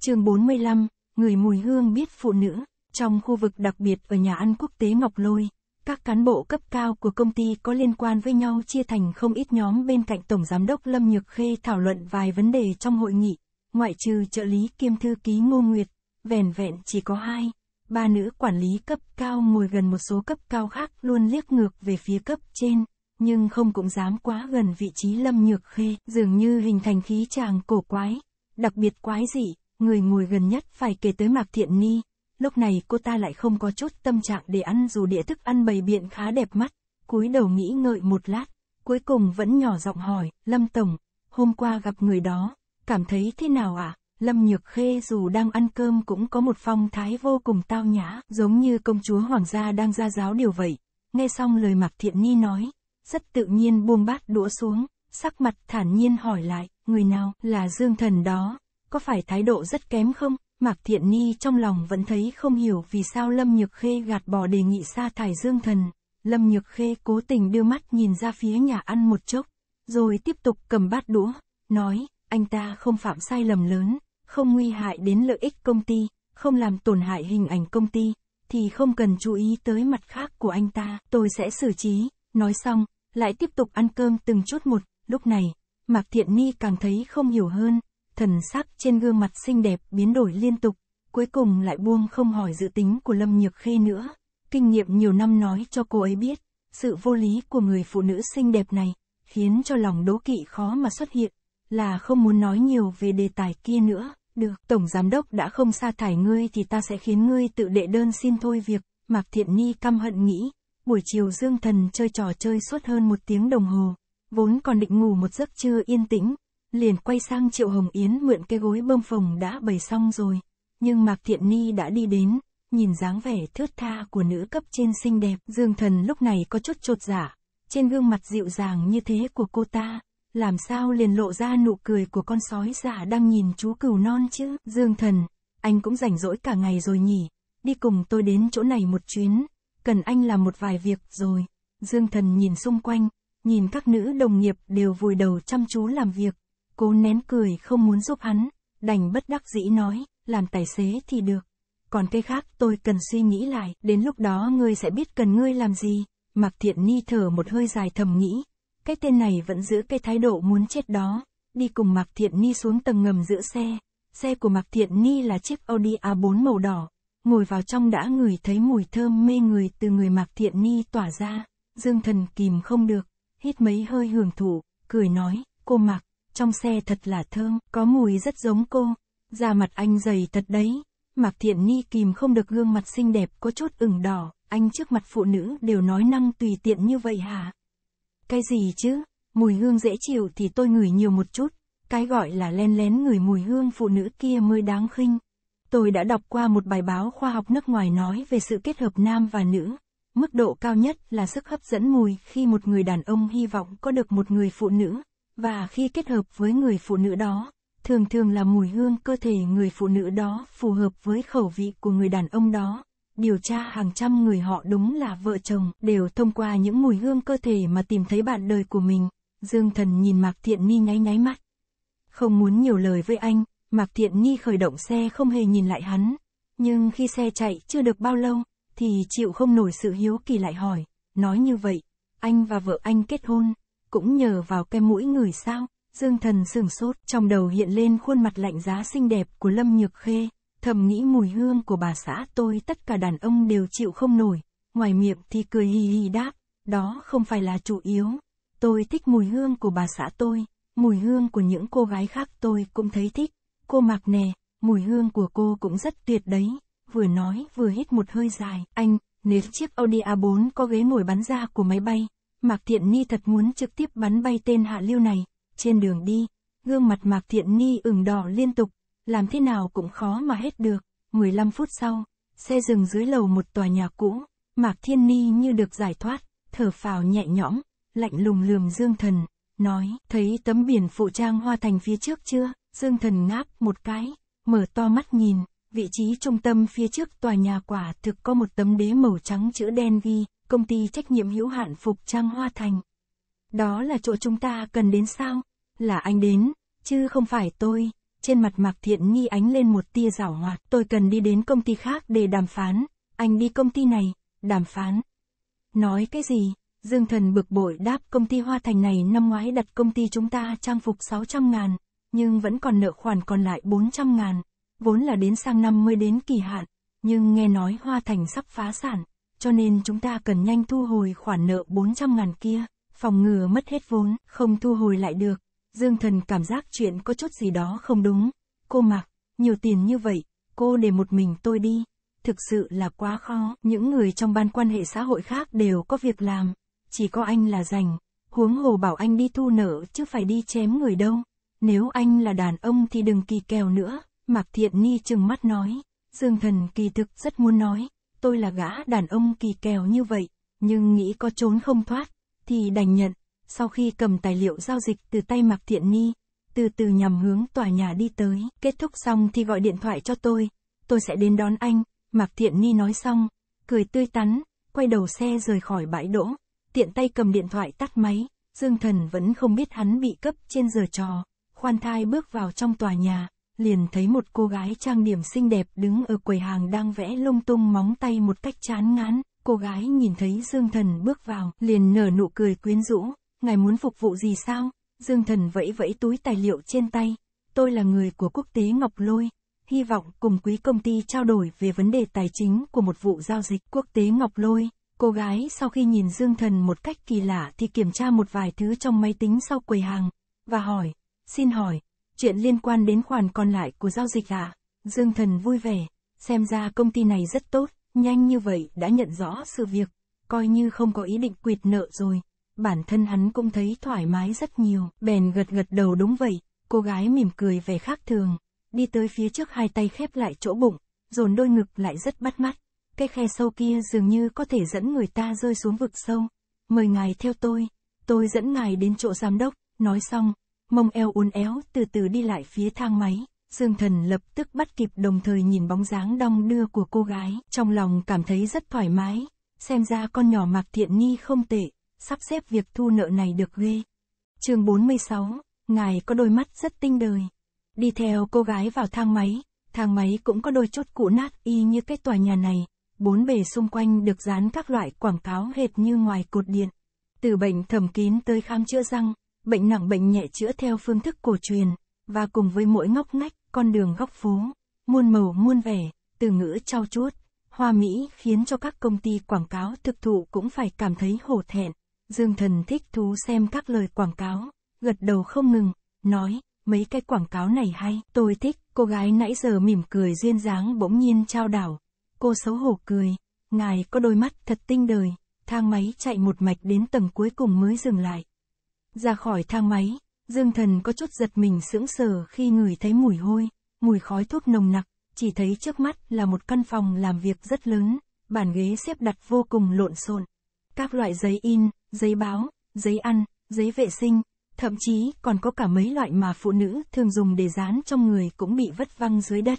chương 45, người mùi hương biết phụ nữ, trong khu vực đặc biệt ở nhà ăn quốc tế Ngọc Lôi, các cán bộ cấp cao của công ty có liên quan với nhau chia thành không ít nhóm bên cạnh Tổng Giám đốc Lâm Nhược Khê thảo luận vài vấn đề trong hội nghị, ngoại trừ trợ lý kiêm thư ký Ngô Nguyệt, vẻn vẹn chỉ có hai ba nữ quản lý cấp cao ngồi gần một số cấp cao khác luôn liếc ngược về phía cấp trên, nhưng không cũng dám quá gần vị trí Lâm Nhược Khê, dường như hình thành khí chàng cổ quái, đặc biệt quái dị, người ngồi gần nhất phải kể tới Mạc Thiện Ni, lúc này cô ta lại không có chút tâm trạng để ăn dù đĩa thức ăn bày biện khá đẹp mắt, cúi đầu nghĩ ngợi một lát, cuối cùng vẫn nhỏ giọng hỏi, Lâm Tổng, hôm qua gặp người đó, cảm thấy thế nào ạ? À? Lâm Nhược Khê dù đang ăn cơm cũng có một phong thái vô cùng tao nhã, giống như công chúa hoàng gia đang ra giáo điều vậy. Nghe xong lời Mạc Thiện Nhi nói, rất tự nhiên buông bát đũa xuống, sắc mặt thản nhiên hỏi lại, người nào là Dương Thần đó, có phải thái độ rất kém không? Mạc Thiện Ni trong lòng vẫn thấy không hiểu vì sao Lâm Nhược Khê gạt bỏ đề nghị sa thải Dương Thần. Lâm Nhược Khê cố tình đưa mắt nhìn ra phía nhà ăn một chốc, rồi tiếp tục cầm bát đũa, nói, anh ta không phạm sai lầm lớn, không nguy hại đến lợi ích công ty, không làm tổn hại hình ảnh công ty, thì không cần chú ý tới mặt khác của anh ta. Tôi sẽ xử trí, nói xong, lại tiếp tục ăn cơm từng chút một, lúc này, Mạc Thiện Ni càng thấy không hiểu hơn, thần sắc trên gương mặt xinh đẹp biến đổi liên tục, cuối cùng lại buông không hỏi dự tính của Lâm Nhược Khê nữa. Kinh nghiệm nhiều năm nói cho cô ấy biết, sự vô lý của người phụ nữ xinh đẹp này, khiến cho lòng đố kỵ khó mà xuất hiện, là không muốn nói nhiều về đề tài kia nữa. Được, Tổng Giám Đốc đã không sa thải ngươi thì ta sẽ khiến ngươi tự đệ đơn xin thôi việc, Mạc Thiện Ni căm hận nghĩ. Buổi chiều Dương Thần chơi trò chơi suốt hơn một tiếng đồng hồ, vốn còn định ngủ một giấc trưa yên tĩnh, liền quay sang Triệu Hồng Yến mượn cái gối bơm phòng đã bày xong rồi. Nhưng Mạc Thiện Ni đã đi đến, nhìn dáng vẻ thướt tha của nữ cấp trên xinh đẹp, Dương Thần lúc này có chút trột giả, dạ. trên gương mặt dịu dàng như thế của cô ta, làm sao liền lộ ra nụ cười của con sói giả đang nhìn chú cừu non chứ. Dương thần, anh cũng rảnh rỗi cả ngày rồi nhỉ, đi cùng tôi đến chỗ này một chuyến, cần anh làm một vài việc rồi. Dương thần nhìn xung quanh, nhìn các nữ đồng nghiệp đều vùi đầu chăm chú làm việc, cố nén cười không muốn giúp hắn, đành bất đắc dĩ nói, làm tài xế thì được. Còn cái khác tôi cần suy nghĩ lại, đến lúc đó ngươi sẽ biết cần ngươi làm gì. Mặc Thiện Ni thở một hơi dài thầm nghĩ, cái tên này vẫn giữ cái thái độ muốn chết đó, đi cùng Mạc Thiện Ni xuống tầng ngầm giữa xe. Xe của Mạc Thiện Ni là chiếc Audi A4 màu đỏ, ngồi vào trong đã ngửi thấy mùi thơm mê người từ người Mạc Thiện Ni tỏa ra, Dương Thần kìm không được, hít mấy hơi hưởng thụ, cười nói, cô Mạc, trong xe thật là thơm, có mùi rất giống cô, da mặt anh dày thật đấy. Mạc Thiện Ni kìm không được gương mặt xinh đẹp có chút ửng đỏ, anh trước mặt phụ nữ đều nói năng tùy tiện như vậy hả? Cái gì chứ, mùi hương dễ chịu thì tôi ngửi nhiều một chút, cái gọi là len lén ngửi mùi hương phụ nữ kia mới đáng khinh. Tôi đã đọc qua một bài báo khoa học nước ngoài nói về sự kết hợp nam và nữ. Mức độ cao nhất là sức hấp dẫn mùi khi một người đàn ông hy vọng có được một người phụ nữ, và khi kết hợp với người phụ nữ đó, thường thường là mùi hương cơ thể người phụ nữ đó phù hợp với khẩu vị của người đàn ông đó điều tra hàng trăm người họ đúng là vợ chồng, đều thông qua những mùi hương cơ thể mà tìm thấy bạn đời của mình. Dương Thần nhìn Mạc Thiện Nghi nháy nháy mắt. Không muốn nhiều lời với anh, Mạc Thiện Nghi khởi động xe không hề nhìn lại hắn. Nhưng khi xe chạy chưa được bao lâu, thì chịu không nổi sự hiếu kỳ lại hỏi. Nói như vậy, anh và vợ anh kết hôn, cũng nhờ vào cái mũi người sao? Dương Thần sửng sốt, trong đầu hiện lên khuôn mặt lạnh giá xinh đẹp của Lâm Nhược Khê. Thầm nghĩ mùi hương của bà xã tôi tất cả đàn ông đều chịu không nổi, ngoài miệng thì cười hì hì đáp, đó không phải là chủ yếu. Tôi thích mùi hương của bà xã tôi, mùi hương của những cô gái khác tôi cũng thấy thích. Cô mặc nè, mùi hương của cô cũng rất tuyệt đấy. Vừa nói vừa hít một hơi dài, anh, nếu chiếc Audi A4 có ghế ngồi bắn ra của máy bay, Mạc Thiện Ni thật muốn trực tiếp bắn bay tên hạ lưu này. Trên đường đi, gương mặt Mạc Thiện Ni ửng đỏ liên tục, làm thế nào cũng khó mà hết được. 15 phút sau, xe dừng dưới lầu một tòa nhà cũ, Mạc Thiên Ni như được giải thoát, thở phào nhẹ nhõm, lạnh lùng lườm Dương Thần, nói, thấy tấm biển phụ trang hoa thành phía trước chưa? Dương Thần ngáp một cái, mở to mắt nhìn, vị trí trung tâm phía trước tòa nhà quả thực có một tấm đế màu trắng chữ đen vi công ty trách nhiệm hữu hạn phục trang hoa thành. Đó là chỗ chúng ta cần đến sao? Là anh đến, chứ không phải tôi trên mặt Mạc Thiện Nghi ánh lên một tia rảo hoạt. Tôi cần đi đến công ty khác để đàm phán, anh đi công ty này, đàm phán. Nói cái gì? Dương Thần bực bội đáp công ty Hoa Thành này năm ngoái đặt công ty chúng ta trang phục 600 ngàn, nhưng vẫn còn nợ khoản còn lại 400 ngàn, vốn là đến sang năm mới đến kỳ hạn, nhưng nghe nói Hoa Thành sắp phá sản, cho nên chúng ta cần nhanh thu hồi khoản nợ 400 ngàn kia, phòng ngừa mất hết vốn, không thu hồi lại được, Dương Thần cảm giác chuyện có chút gì đó không đúng. Cô mặc, nhiều tiền như vậy, cô để một mình tôi đi. Thực sự là quá khó, những người trong ban quan hệ xã hội khác đều có việc làm, chỉ có anh là rảnh, huống hồ bảo anh đi thu nợ chứ phải đi chém người đâu. Nếu anh là đàn ông thì đừng kỳ kèo nữa, Mạc Thiện Ni chừng mắt nói, Dương Thần kỳ thực rất muốn nói, tôi là gã đàn ông kỳ kèo như vậy, nhưng nghĩ có trốn không thoát, thì đành nhận sau khi cầm tài liệu giao dịch từ tay Mạc Thiện Ni, từ từ nhằm hướng tòa nhà đi tới. Kết thúc xong thì gọi điện thoại cho tôi, tôi sẽ đến đón anh, Mạc Thiện Ni nói xong, cười tươi tắn, quay đầu xe rời khỏi bãi đỗ, tiện tay cầm điện thoại tắt máy, Dương Thần vẫn không biết hắn bị cấp trên giờ trò, khoan thai bước vào trong tòa nhà, liền thấy một cô gái trang điểm xinh đẹp đứng ở quầy hàng đang vẽ lung tung móng tay một cách chán ngán, cô gái nhìn thấy Dương Thần bước vào, liền nở nụ cười quyến rũ, ngài muốn phục vụ gì sao? Dương thần vẫy vẫy túi tài liệu trên tay. Tôi là người của quốc tế Ngọc Lôi. Hy vọng cùng quý công ty trao đổi về vấn đề tài chính của một vụ giao dịch quốc tế Ngọc Lôi. Cô gái sau khi nhìn Dương Thần một cách kỳ lạ thì kiểm tra một vài thứ trong máy tính sau quầy hàng, và hỏi, xin hỏi, chuyện liên quan đến khoản còn lại của giao dịch à? Dương Thần vui vẻ, xem ra công ty này rất tốt, nhanh như vậy đã nhận rõ sự việc, coi như không có ý định quyệt nợ rồi bản thân hắn cũng thấy thoải mái rất nhiều, bèn gật gật đầu đúng vậy, cô gái mỉm cười vẻ khác thường, đi tới phía trước hai tay khép lại chỗ bụng, dồn đôi ngực lại rất bắt mắt, cái khe sâu kia dường như có thể dẫn người ta rơi xuống vực sâu, mời ngài theo tôi, tôi dẫn ngài đến chỗ giám đốc, nói xong, mông eo uốn éo từ từ đi lại phía thang máy. Dương thần lập tức bắt kịp đồng thời nhìn bóng dáng đong đưa của cô gái, trong lòng cảm thấy rất thoải mái, xem ra con nhỏ Mạc Thiện Nghi không tệ sắp xếp việc thu nợ này được ghê. chương 46, ngài có đôi mắt rất tinh đời. Đi theo cô gái vào thang máy, thang máy cũng có đôi chốt cũ nát y như cái tòa nhà này, bốn bề xung quanh được dán các loại quảng cáo hệt như ngoài cột điện. Từ bệnh thẩm kín tới khám chữa răng, bệnh nặng bệnh nhẹ chữa theo phương thức cổ truyền, và cùng với mỗi ngóc ngách, con đường góc phố, muôn màu muôn vẻ, từ ngữ trao chuốt, hoa mỹ khiến cho các công ty quảng cáo thực thụ cũng phải cảm thấy hổ thẹn. Dương Thần thích thú xem các lời quảng cáo, gật đầu không ngừng, nói, mấy cái quảng cáo này hay, tôi thích, cô gái nãy giờ mỉm cười duyên dáng bỗng nhiên trao đảo. Cô xấu hổ cười, ngài có đôi mắt thật tinh đời, thang máy chạy một mạch đến tầng cuối cùng mới dừng lại. Ra khỏi thang máy, Dương Thần có chút giật mình sững sờ khi ngửi thấy mùi hôi, mùi khói thuốc nồng nặc, chỉ thấy trước mắt là một căn phòng làm việc rất lớn, bàn ghế xếp đặt vô cùng lộn xộn. Các loại giấy in, giấy báo, giấy ăn, giấy vệ sinh, thậm chí còn có cả mấy loại mà phụ nữ thường dùng để dán trong người cũng bị vất văng dưới đất.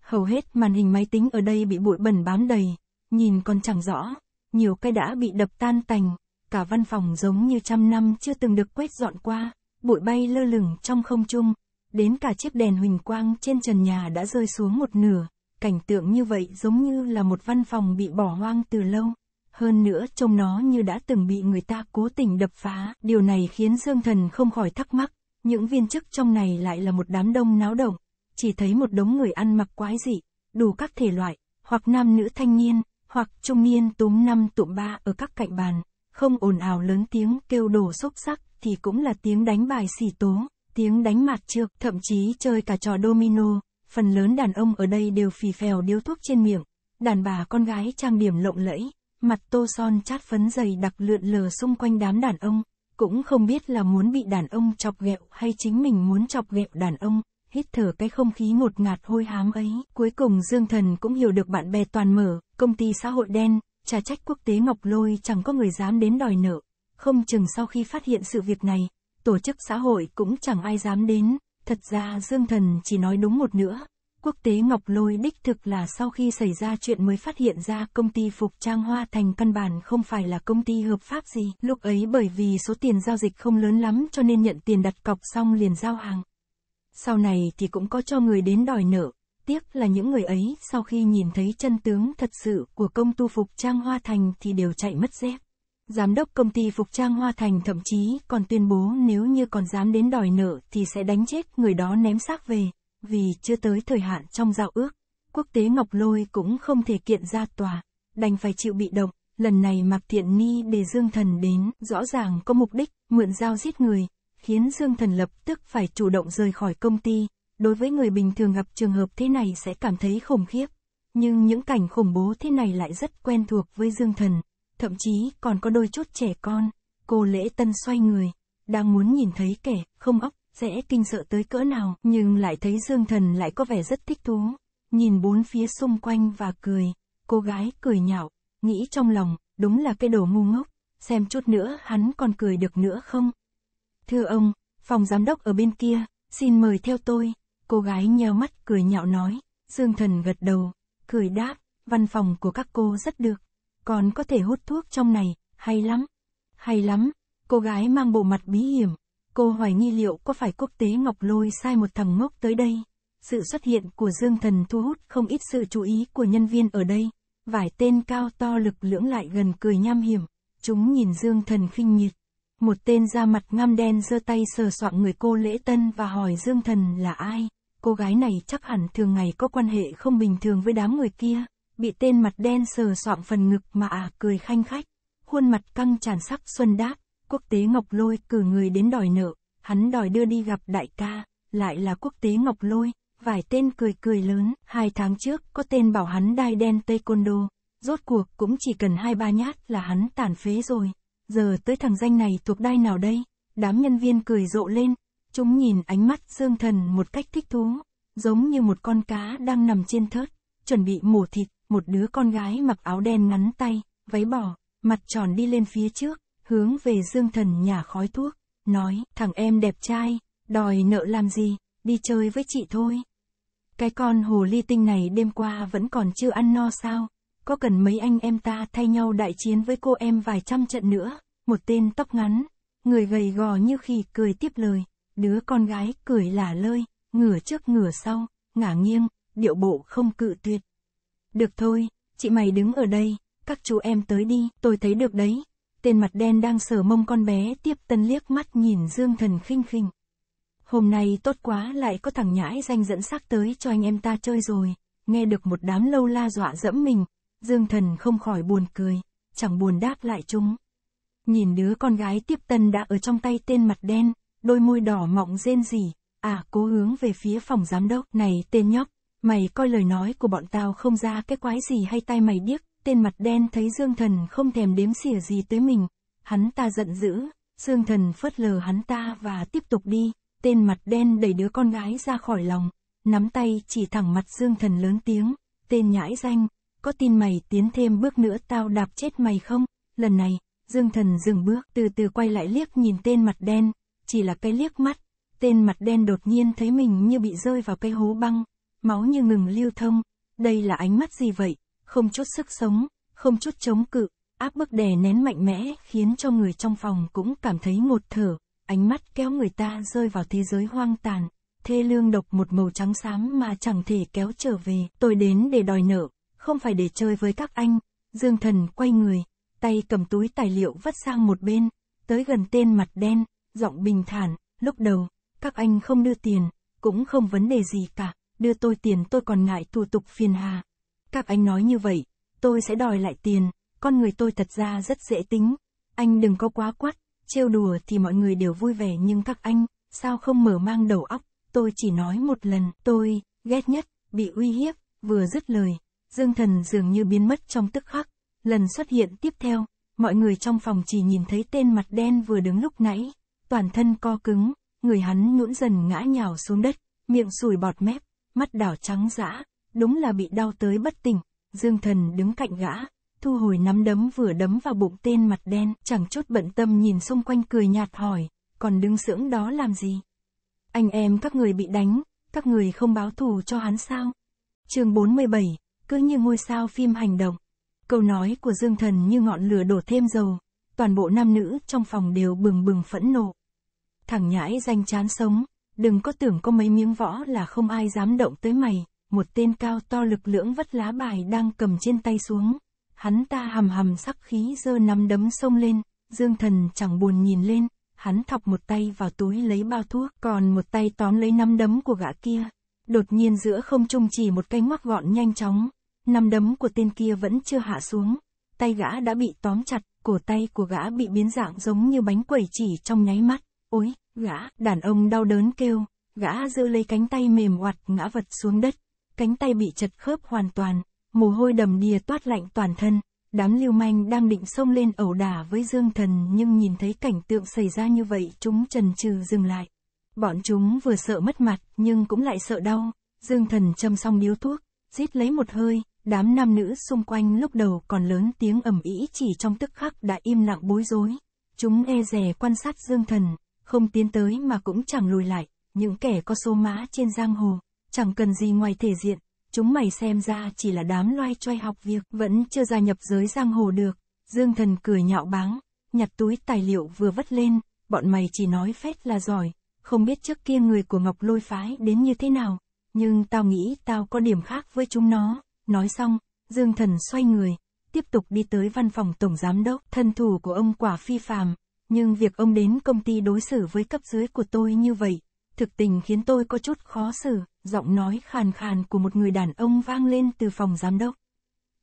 Hầu hết màn hình máy tính ở đây bị bụi bẩn bám đầy, nhìn còn chẳng rõ, nhiều cái đã bị đập tan tành, cả văn phòng giống như trăm năm chưa từng được quét dọn qua, bụi bay lơ lửng trong không trung, đến cả chiếc đèn huỳnh quang trên trần nhà đã rơi xuống một nửa, cảnh tượng như vậy giống như là một văn phòng bị bỏ hoang từ lâu hơn nữa trông nó như đã từng bị người ta cố tình đập phá, điều này khiến Dương Thần không khỏi thắc mắc, những viên chức trong này lại là một đám đông náo động, chỉ thấy một đống người ăn mặc quái dị, đủ các thể loại, hoặc nam nữ thanh niên, hoặc trung niên túm năm tụm ba ở các cạnh bàn, không ồn ào lớn tiếng kêu đổ xúc sắc thì cũng là tiếng đánh bài xì tố, tiếng đánh mạt trược, thậm chí chơi cả trò domino, phần lớn đàn ông ở đây đều phì phèo điếu thuốc trên miệng, đàn bà con gái trang điểm lộng lẫy, Mặt tô son chát phấn dày đặc lượn lờ xung quanh đám đàn ông, cũng không biết là muốn bị đàn ông chọc ghẹo hay chính mình muốn chọc ghẹo đàn ông, hít thở cái không khí ngột ngạt hôi hám ấy. Cuối cùng Dương Thần cũng hiểu được bạn bè toàn mở, công ty xã hội đen, trà trách quốc tế Ngọc Lôi chẳng có người dám đến đòi nợ. Không chừng sau khi phát hiện sự việc này, tổ chức xã hội cũng chẳng ai dám đến. Thật ra Dương Thần chỉ nói đúng một nữa Quốc tế Ngọc Lôi đích thực là sau khi xảy ra chuyện mới phát hiện ra công ty Phục Trang Hoa Thành căn bản không phải là công ty hợp pháp gì. Lúc ấy bởi vì số tiền giao dịch không lớn lắm cho nên nhận tiền đặt cọc xong liền giao hàng. Sau này thì cũng có cho người đến đòi nợ. Tiếc là những người ấy sau khi nhìn thấy chân tướng thật sự của công tu Phục Trang Hoa Thành thì đều chạy mất dép. Giám đốc công ty Phục Trang Hoa Thành thậm chí còn tuyên bố nếu như còn dám đến đòi nợ thì sẽ đánh chết người đó ném xác về vì chưa tới thời hạn trong giao ước, quốc tế Ngọc Lôi cũng không thể kiện ra tòa, đành phải chịu bị động, lần này Mạc Thiện Ni để Dương Thần đến, rõ ràng có mục đích, mượn dao giết người, khiến Dương Thần lập tức phải chủ động rời khỏi công ty, đối với người bình thường gặp trường hợp thế này sẽ cảm thấy khủng khiếp, nhưng những cảnh khủng bố thế này lại rất quen thuộc với Dương Thần, thậm chí còn có đôi chút trẻ con, cô lễ tân xoay người, đang muốn nhìn thấy kẻ, không óc, sẽ kinh sợ tới cỡ nào, nhưng lại thấy Dương Thần lại có vẻ rất thích thú. Nhìn bốn phía xung quanh và cười, cô gái cười nhạo, nghĩ trong lòng, đúng là cái đồ ngu ngốc, xem chút nữa hắn còn cười được nữa không. Thưa ông, phòng giám đốc ở bên kia, xin mời theo tôi, cô gái nheo mắt cười nhạo nói, Dương Thần gật đầu, cười đáp, văn phòng của các cô rất được, còn có thể hút thuốc trong này, hay lắm, hay lắm, cô gái mang bộ mặt bí hiểm, Cô hoài nghi liệu có phải quốc tế Ngọc Lôi sai một thằng ngốc tới đây? Sự xuất hiện của Dương Thần thu hút không ít sự chú ý của nhân viên ở đây. Vài tên cao to lực lưỡng lại gần cười nham hiểm. Chúng nhìn Dương Thần khinh nhiệt. Một tên da mặt ngăm đen giơ tay sờ soạng người cô lễ tân và hỏi Dương Thần là ai. Cô gái này chắc hẳn thường ngày có quan hệ không bình thường với đám người kia. Bị tên mặt đen sờ soạng phần ngực mà à cười khanh khách. Khuôn mặt căng tràn sắc xuân đáp Quốc tế Ngọc Lôi cử người đến đòi nợ, hắn đòi đưa đi gặp đại ca, lại là quốc tế Ngọc Lôi, vài tên cười cười lớn, hai tháng trước có tên bảo hắn đai đen tây côn đô, rốt cuộc cũng chỉ cần hai ba nhát là hắn tàn phế rồi, giờ tới thằng danh này thuộc đai nào đây, đám nhân viên cười rộ lên, chúng nhìn ánh mắt dương thần một cách thích thú, giống như một con cá đang nằm trên thớt, chuẩn bị mổ thịt, một đứa con gái mặc áo đen ngắn tay, váy bỏ, mặt tròn đi lên phía trước, hướng về Dương Thần nhà khói thuốc, nói, thằng em đẹp trai, đòi nợ làm gì, đi chơi với chị thôi. Cái con hồ ly tinh này đêm qua vẫn còn chưa ăn no sao, có cần mấy anh em ta thay nhau đại chiến với cô em vài trăm trận nữa, một tên tóc ngắn, người gầy gò như khi cười tiếp lời, đứa con gái cười lả lơi, ngửa trước ngửa sau, ngả nghiêng, điệu bộ không cự tuyệt. Được thôi, chị mày đứng ở đây, các chú em tới đi, tôi thấy được đấy, Tên mặt đen đang sờ mông con bé tiếp tân liếc mắt nhìn Dương Thần khinh khinh. Hôm nay tốt quá lại có thằng nhãi danh dẫn xác tới cho anh em ta chơi rồi, nghe được một đám lâu la dọa dẫm mình, Dương Thần không khỏi buồn cười, chẳng buồn đáp lại chúng. Nhìn đứa con gái tiếp tân đã ở trong tay tên mặt đen, đôi môi đỏ mọng rên rỉ, à cố hướng về phía phòng giám đốc này tên nhóc, mày coi lời nói của bọn tao không ra cái quái gì hay tay mày điếc, tên mặt đen thấy Dương Thần không thèm đếm xỉa gì tới mình, hắn ta giận dữ, Dương Thần phớt lờ hắn ta và tiếp tục đi, tên mặt đen đẩy đứa con gái ra khỏi lòng, nắm tay chỉ thẳng mặt Dương Thần lớn tiếng, tên nhãi danh, có tin mày tiến thêm bước nữa tao đạp chết mày không, lần này, Dương Thần dừng bước từ từ quay lại liếc nhìn tên mặt đen, chỉ là cái liếc mắt, tên mặt đen đột nhiên thấy mình như bị rơi vào cái hố băng, máu như ngừng lưu thông, đây là ánh mắt gì vậy? không chút sức sống, không chút chống cự, áp bức đè nén mạnh mẽ khiến cho người trong phòng cũng cảm thấy ngột thở, ánh mắt kéo người ta rơi vào thế giới hoang tàn, thê lương độc một màu trắng xám mà chẳng thể kéo trở về. Tôi đến để đòi nợ, không phải để chơi với các anh. Dương thần quay người, tay cầm túi tài liệu vắt sang một bên, tới gần tên mặt đen, giọng bình thản, lúc đầu, các anh không đưa tiền, cũng không vấn đề gì cả, đưa tôi tiền tôi còn ngại thủ tục phiền hà, các anh nói như vậy, tôi sẽ đòi lại tiền, con người tôi thật ra rất dễ tính. Anh đừng có quá quát, trêu đùa thì mọi người đều vui vẻ nhưng các anh, sao không mở mang đầu óc, tôi chỉ nói một lần, tôi, ghét nhất, bị uy hiếp, vừa dứt lời, Dương Thần dường như biến mất trong tức khắc. Lần xuất hiện tiếp theo, mọi người trong phòng chỉ nhìn thấy tên mặt đen vừa đứng lúc nãy, toàn thân co cứng, người hắn nhũn dần ngã nhào xuống đất, miệng sùi bọt mép, mắt đảo trắng dã, đúng là bị đau tới bất tỉnh, Dương Thần đứng cạnh gã, thu hồi nắm đấm vừa đấm vào bụng tên mặt đen, chẳng chút bận tâm nhìn xung quanh cười nhạt hỏi, còn đứng sững đó làm gì? Anh em các người bị đánh, các người không báo thù cho hắn sao? chương 47, cứ như ngôi sao phim hành động. Câu nói của Dương Thần như ngọn lửa đổ thêm dầu, toàn bộ nam nữ trong phòng đều bừng bừng phẫn nộ. Thằng nhãi danh chán sống, đừng có tưởng có mấy miếng võ là không ai dám động tới mày, một tên cao to lực lưỡng vất lá bài đang cầm trên tay xuống. Hắn ta hầm hầm sắc khí dơ nắm đấm sông lên, Dương Thần chẳng buồn nhìn lên, hắn thọc một tay vào túi lấy bao thuốc, còn một tay tóm lấy nắm đấm của gã kia. Đột nhiên giữa không trung chỉ một cái ngoắc gọn nhanh chóng, nắm đấm của tên kia vẫn chưa hạ xuống, tay gã đã bị tóm chặt, cổ tay của gã bị biến dạng giống như bánh quẩy chỉ trong nháy mắt. Ôi, gã, đàn ông đau đớn kêu, gã giữ lấy cánh tay mềm oặt ngã vật xuống đất cánh tay bị chật khớp hoàn toàn, mồ hôi đầm đìa toát lạnh toàn thân. Đám lưu manh đang định xông lên ẩu đả với Dương Thần nhưng nhìn thấy cảnh tượng xảy ra như vậy chúng trần trừ dừng lại. Bọn chúng vừa sợ mất mặt nhưng cũng lại sợ đau. Dương Thần châm xong điếu thuốc, rít lấy một hơi, đám nam nữ xung quanh lúc đầu còn lớn tiếng ầm ĩ chỉ trong tức khắc đã im lặng bối rối. Chúng e rè quan sát Dương Thần, không tiến tới mà cũng chẳng lùi lại, những kẻ có số mã trên giang hồ, chẳng cần gì ngoài thể diện, chúng mày xem ra chỉ là đám loay choay học việc, vẫn chưa gia nhập giới giang hồ được. Dương thần cười nhạo báng, nhặt túi tài liệu vừa vất lên, bọn mày chỉ nói phét là giỏi, không biết trước kia người của Ngọc Lôi phái đến như thế nào, nhưng tao nghĩ tao có điểm khác với chúng nó. Nói xong, Dương Thần xoay người, tiếp tục đi tới văn phòng tổng giám đốc, thân thủ của ông quả phi phàm, nhưng việc ông đến công ty đối xử với cấp dưới của tôi như vậy, thực tình khiến tôi có chút khó xử, giọng nói khàn khàn của một người đàn ông vang lên từ phòng giám đốc.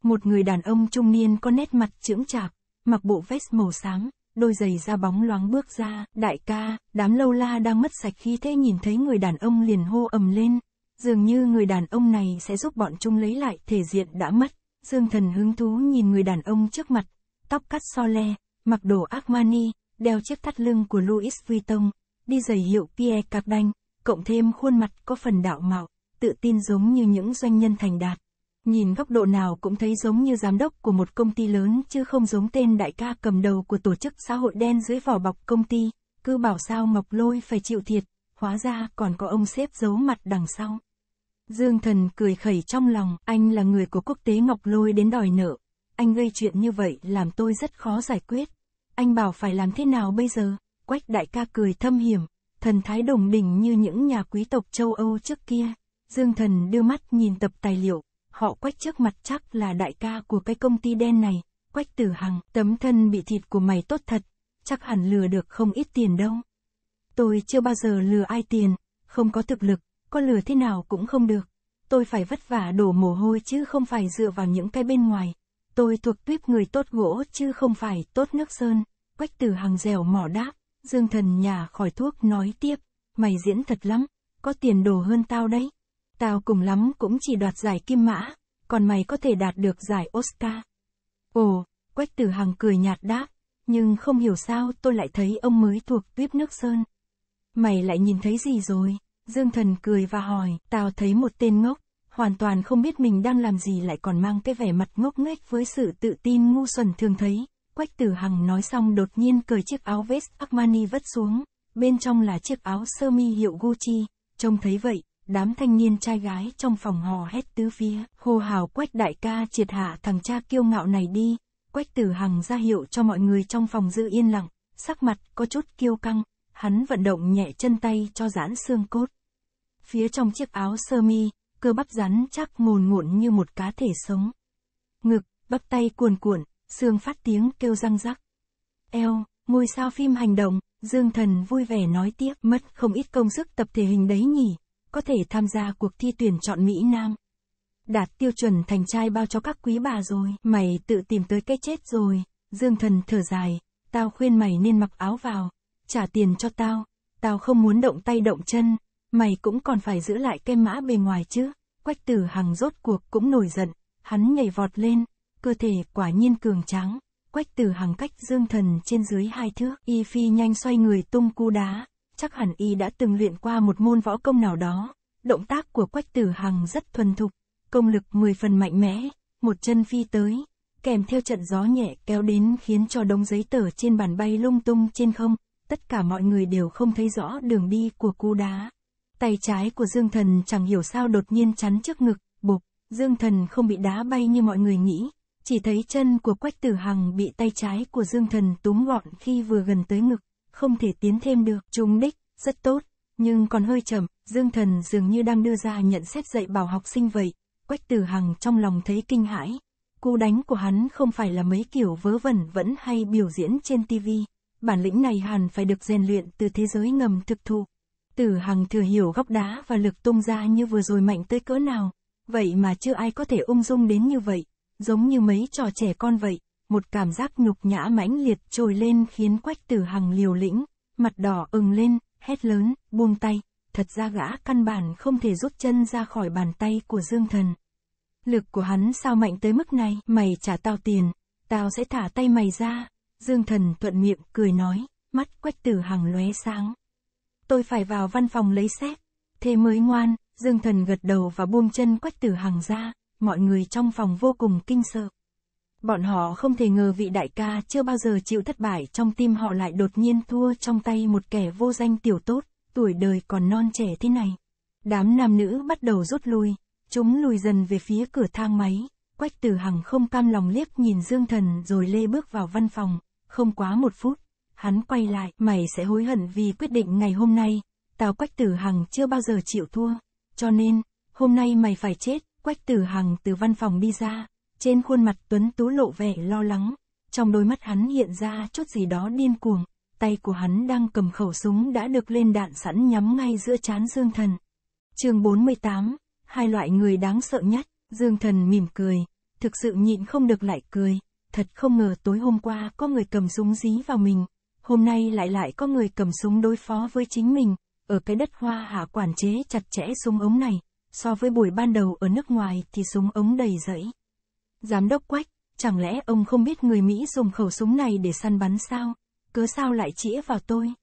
Một người đàn ông trung niên có nét mặt chững chạp mặc bộ vest màu sáng, đôi giày da bóng loáng bước ra, đại ca, đám lâu la đang mất sạch khi thế nhìn thấy người đàn ông liền hô ầm lên, dường như người đàn ông này sẽ giúp bọn chúng lấy lại thể diện đã mất. Dương thần hứng thú nhìn người đàn ông trước mặt, tóc cắt so le, mặc đồ Armani, đeo chiếc thắt lưng của Louis Vuitton, đi giày hiệu Pierre Cardin, cộng thêm khuôn mặt có phần đạo mạo, tự tin giống như những doanh nhân thành đạt. Nhìn góc độ nào cũng thấy giống như giám đốc của một công ty lớn chứ không giống tên đại ca cầm đầu của tổ chức xã hội đen dưới vỏ bọc công ty, cứ bảo sao Ngọc Lôi phải chịu thiệt, hóa ra còn có ông xếp giấu mặt đằng sau. Dương Thần cười khẩy trong lòng, anh là người của quốc tế Ngọc Lôi đến đòi nợ. Anh gây chuyện như vậy làm tôi rất khó giải quyết. Anh bảo phải làm thế nào bây giờ? Quách đại ca cười thâm hiểm, thần thái đồng đỉnh như những nhà quý tộc châu Âu trước kia. Dương thần đưa mắt nhìn tập tài liệu, họ quách trước mặt chắc là đại ca của cái công ty đen này. Quách tử hằng, tấm thân bị thịt của mày tốt thật, chắc hẳn lừa được không ít tiền đâu. Tôi chưa bao giờ lừa ai tiền, không có thực lực, có lừa thế nào cũng không được. Tôi phải vất vả đổ mồ hôi chứ không phải dựa vào những cái bên ngoài. Tôi thuộc tuyếp người tốt gỗ chứ không phải tốt nước sơn. Quách tử hằng dẻo mỏ đáp. Dương thần nhả khỏi thuốc nói tiếp, mày diễn thật lắm, có tiền đồ hơn tao đấy. Tao cùng lắm cũng chỉ đoạt giải kim mã, còn mày có thể đạt được giải Oscar. Ồ, Quách Tử Hằng cười nhạt đáp, nhưng không hiểu sao tôi lại thấy ông mới thuộc tuyếp nước sơn. Mày lại nhìn thấy gì rồi? Dương thần cười và hỏi, tao thấy một tên ngốc, hoàn toàn không biết mình đang làm gì lại còn mang cái vẻ mặt ngốc nghếch với sự tự tin ngu xuẩn thường thấy. Quách Tử Hằng nói xong đột nhiên cởi chiếc áo vest Armani vất xuống, bên trong là chiếc áo sơ mi hiệu Gucci, trông thấy vậy, đám thanh niên trai gái trong phòng hò hét tứ phía, hô hào Quách đại ca triệt hạ thằng cha kiêu ngạo này đi. Quách Tử Hằng ra hiệu cho mọi người trong phòng giữ yên lặng, sắc mặt có chút kiêu căng, hắn vận động nhẹ chân tay cho giãn xương cốt. Phía trong chiếc áo sơ mi, cơ bắp rắn chắc ngồn ngụn như một cá thể sống. Ngực, bắp tay cuồn cuộn, xương phát tiếng kêu răng rắc. Eo, ngôi sao phim hành động, Dương Thần vui vẻ nói tiếp mất không ít công sức tập thể hình đấy nhỉ, có thể tham gia cuộc thi tuyển chọn Mỹ Nam. Đạt tiêu chuẩn thành trai bao cho các quý bà rồi, mày tự tìm tới cái chết rồi, Dương Thần thở dài, tao khuyên mày nên mặc áo vào, trả tiền cho tao, tao không muốn động tay động chân, mày cũng còn phải giữ lại cái mã bề ngoài chứ. Quách tử hằng rốt cuộc cũng nổi giận, hắn nhảy vọt lên, cơ thể quả nhiên cường tráng. Quách tử hằng cách dương thần trên dưới hai thước, y phi nhanh xoay người tung cú đá, chắc hẳn y đã từng luyện qua một môn võ công nào đó. Động tác của quách tử hằng rất thuần thục, công lực mười phần mạnh mẽ, một chân phi tới, kèm theo trận gió nhẹ kéo đến khiến cho đống giấy tờ trên bàn bay lung tung trên không, tất cả mọi người đều không thấy rõ đường đi của cú đá. Tay trái của Dương Thần chẳng hiểu sao đột nhiên chắn trước ngực, bục, Dương Thần không bị đá bay như mọi người nghĩ, chỉ thấy chân của Quách Tử Hằng bị tay trái của Dương Thần túm gọn khi vừa gần tới ngực, không thể tiến thêm được, trúng đích, rất tốt, nhưng còn hơi chậm, Dương Thần dường như đang đưa ra nhận xét dạy bảo học sinh vậy, Quách Tử Hằng trong lòng thấy kinh hãi. Cú đánh của hắn không phải là mấy kiểu vớ vẩn vẫn hay biểu diễn trên tivi. bản lĩnh này hẳn phải được rèn luyện từ thế giới ngầm thực thụ. Tử Hằng thừa hiểu góc đá và lực tung ra như vừa rồi mạnh tới cỡ nào, vậy mà chưa ai có thể ung dung đến như vậy. Giống như mấy trò trẻ con vậy, một cảm giác nhục nhã mãnh liệt trồi lên khiến Quách Tử Hằng liều lĩnh, mặt đỏ ừng lên, hét lớn, buông tay, thật ra gã căn bản không thể rút chân ra khỏi bàn tay của Dương Thần. Lực của hắn sao mạnh tới mức này, mày trả tao tiền, tao sẽ thả tay mày ra. Dương Thần thuận miệng cười nói, mắt Quách Tử Hằng lóe sáng. Tôi phải vào văn phòng lấy xét, thế mới ngoan, Dương Thần gật đầu và buông chân Quách Tử Hằng ra, mọi người trong phòng vô cùng kinh sợ. Bọn họ không thể ngờ vị đại ca chưa bao giờ chịu thất bại trong tim họ lại đột nhiên thua trong tay một kẻ vô danh tiểu tốt, tuổi đời còn non trẻ thế này. Đám nam nữ bắt đầu rút lui, chúng lùi dần về phía cửa thang máy, Quách Tử Hằng không cam lòng liếc nhìn Dương Thần rồi lê bước vào văn phòng, không quá một phút, hắn quay lại, mày sẽ hối hận vì quyết định ngày hôm nay, tao Quách Tử Hằng chưa bao giờ chịu thua, cho nên, hôm nay mày phải chết, Quách Tử Hằng từ văn phòng đi ra, trên khuôn mặt Tuấn Tú lộ vẻ lo lắng, trong đôi mắt hắn hiện ra chút gì đó điên cuồng, tay của hắn đang cầm khẩu súng đã được lên đạn sẵn nhắm ngay giữa trán Dương Thần. Chương 48, hai loại người đáng sợ nhất, Dương Thần mỉm cười, thực sự nhịn không được lại cười, thật không ngờ tối hôm qua có người cầm súng dí vào mình, hôm nay lại lại có người cầm súng đối phó với chính mình, ở cái đất hoa hạ quản chế chặt chẽ súng ống này, so với buổi ban đầu ở nước ngoài thì súng ống đầy rẫy. Giám đốc Quách, chẳng lẽ ông không biết người Mỹ dùng khẩu súng này để săn bắn sao? Cứ sao lại chĩa vào tôi?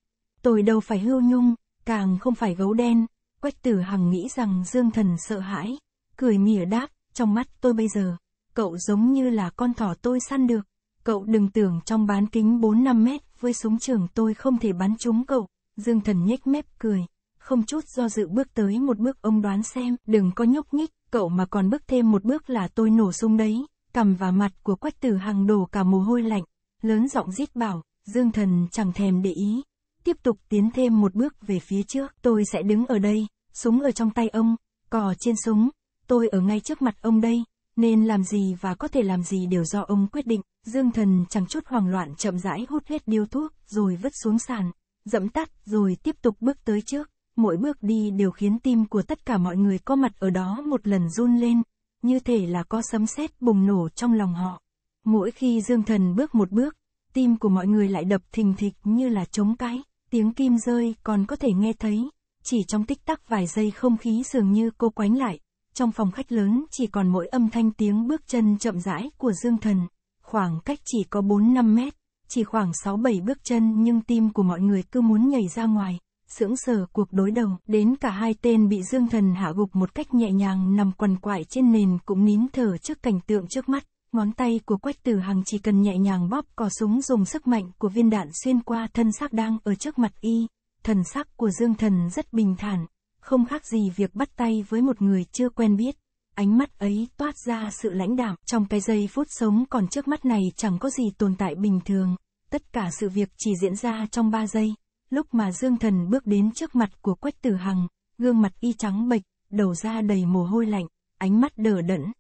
Tôi đâu phải hưu nhung, càng không phải gấu đen. Quách tử hằng nghĩ rằng Dương Thần sợ hãi, cười mỉa đáp, trong mắt tôi bây giờ, cậu giống như là con thỏ tôi săn được. Cậu đừng tưởng trong bán kính 4-5 mét với súng trường tôi không thể bắn trúng cậu. Dương Thần nhếch mép cười không chút do dự bước tới một bước ông đoán xem, đừng có nhúc nhích, cậu mà còn bước thêm một bước là tôi nổ sung đấy, cầm vào mặt của quách tử hằng đổ cả mồ hôi lạnh, lớn giọng rít bảo, dương thần chẳng thèm để ý, tiếp tục tiến thêm một bước về phía trước, tôi sẽ đứng ở đây, súng ở trong tay ông, cò trên súng, tôi ở ngay trước mặt ông đây, nên làm gì và có thể làm gì đều do ông quyết định, dương thần chẳng chút hoảng loạn chậm rãi hút hết điếu thuốc, rồi vứt xuống sàn, dẫm tắt, rồi tiếp tục bước tới trước mỗi bước đi đều khiến tim của tất cả mọi người có mặt ở đó một lần run lên, như thể là có sấm sét bùng nổ trong lòng họ. Mỗi khi Dương Thần bước một bước, tim của mọi người lại đập thình thịch như là trống cãi, tiếng kim rơi còn có thể nghe thấy, chỉ trong tích tắc vài giây không khí dường như cô quánh lại, trong phòng khách lớn chỉ còn mỗi âm thanh tiếng bước chân chậm rãi của Dương Thần, khoảng cách chỉ có 4-5 mét, chỉ khoảng 6-7 bước chân nhưng tim của mọi người cứ muốn nhảy ra ngoài, sững sờ cuộc đối đầu, đến cả hai tên bị Dương Thần hạ gục một cách nhẹ nhàng nằm quằn quại trên nền cũng nín thở trước cảnh tượng trước mắt. Ngón tay của Quách Tử Hằng chỉ cần nhẹ nhàng bóp cò súng dùng sức mạnh của viên đạn xuyên qua thân xác đang ở trước mặt y. Thần sắc của Dương Thần rất bình thản, không khác gì việc bắt tay với một người chưa quen biết. Ánh mắt ấy toát ra sự lãnh đạm, trong cái giây phút sống còn trước mắt này chẳng có gì tồn tại bình thường. Tất cả sự việc chỉ diễn ra trong 3 giây lúc mà Dương Thần bước đến trước mặt của Quách Tử Hằng, gương mặt y trắng bệch, đầu da đầy mồ hôi lạnh, ánh mắt đờ đẫn.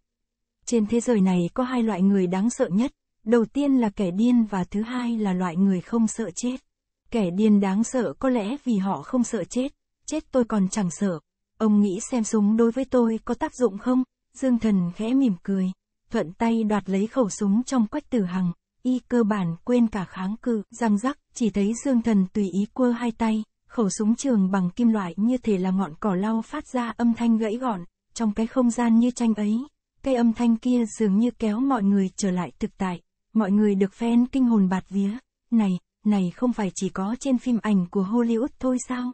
Trên thế giới này có hai loại người đáng sợ nhất, đầu tiên là kẻ điên và thứ hai là loại người không sợ chết. Kẻ điên đáng sợ có lẽ vì họ không sợ chết, chết tôi còn chẳng sợ. Ông nghĩ xem súng đối với tôi có tác dụng không? Dương Thần khẽ mỉm cười, thuận tay đoạt lấy khẩu súng trong Quách Tử Hằng y cơ bản quên cả kháng cự, răng rắc, chỉ thấy Dương Thần tùy ý quơ hai tay, khẩu súng trường bằng kim loại như thể là ngọn cỏ lau phát ra âm thanh gãy gọn, trong cái không gian như tranh ấy, cái âm thanh kia dường như kéo mọi người trở lại thực tại, mọi người được phen kinh hồn bạt vía, này, này không phải chỉ có trên phim ảnh của Hollywood thôi sao?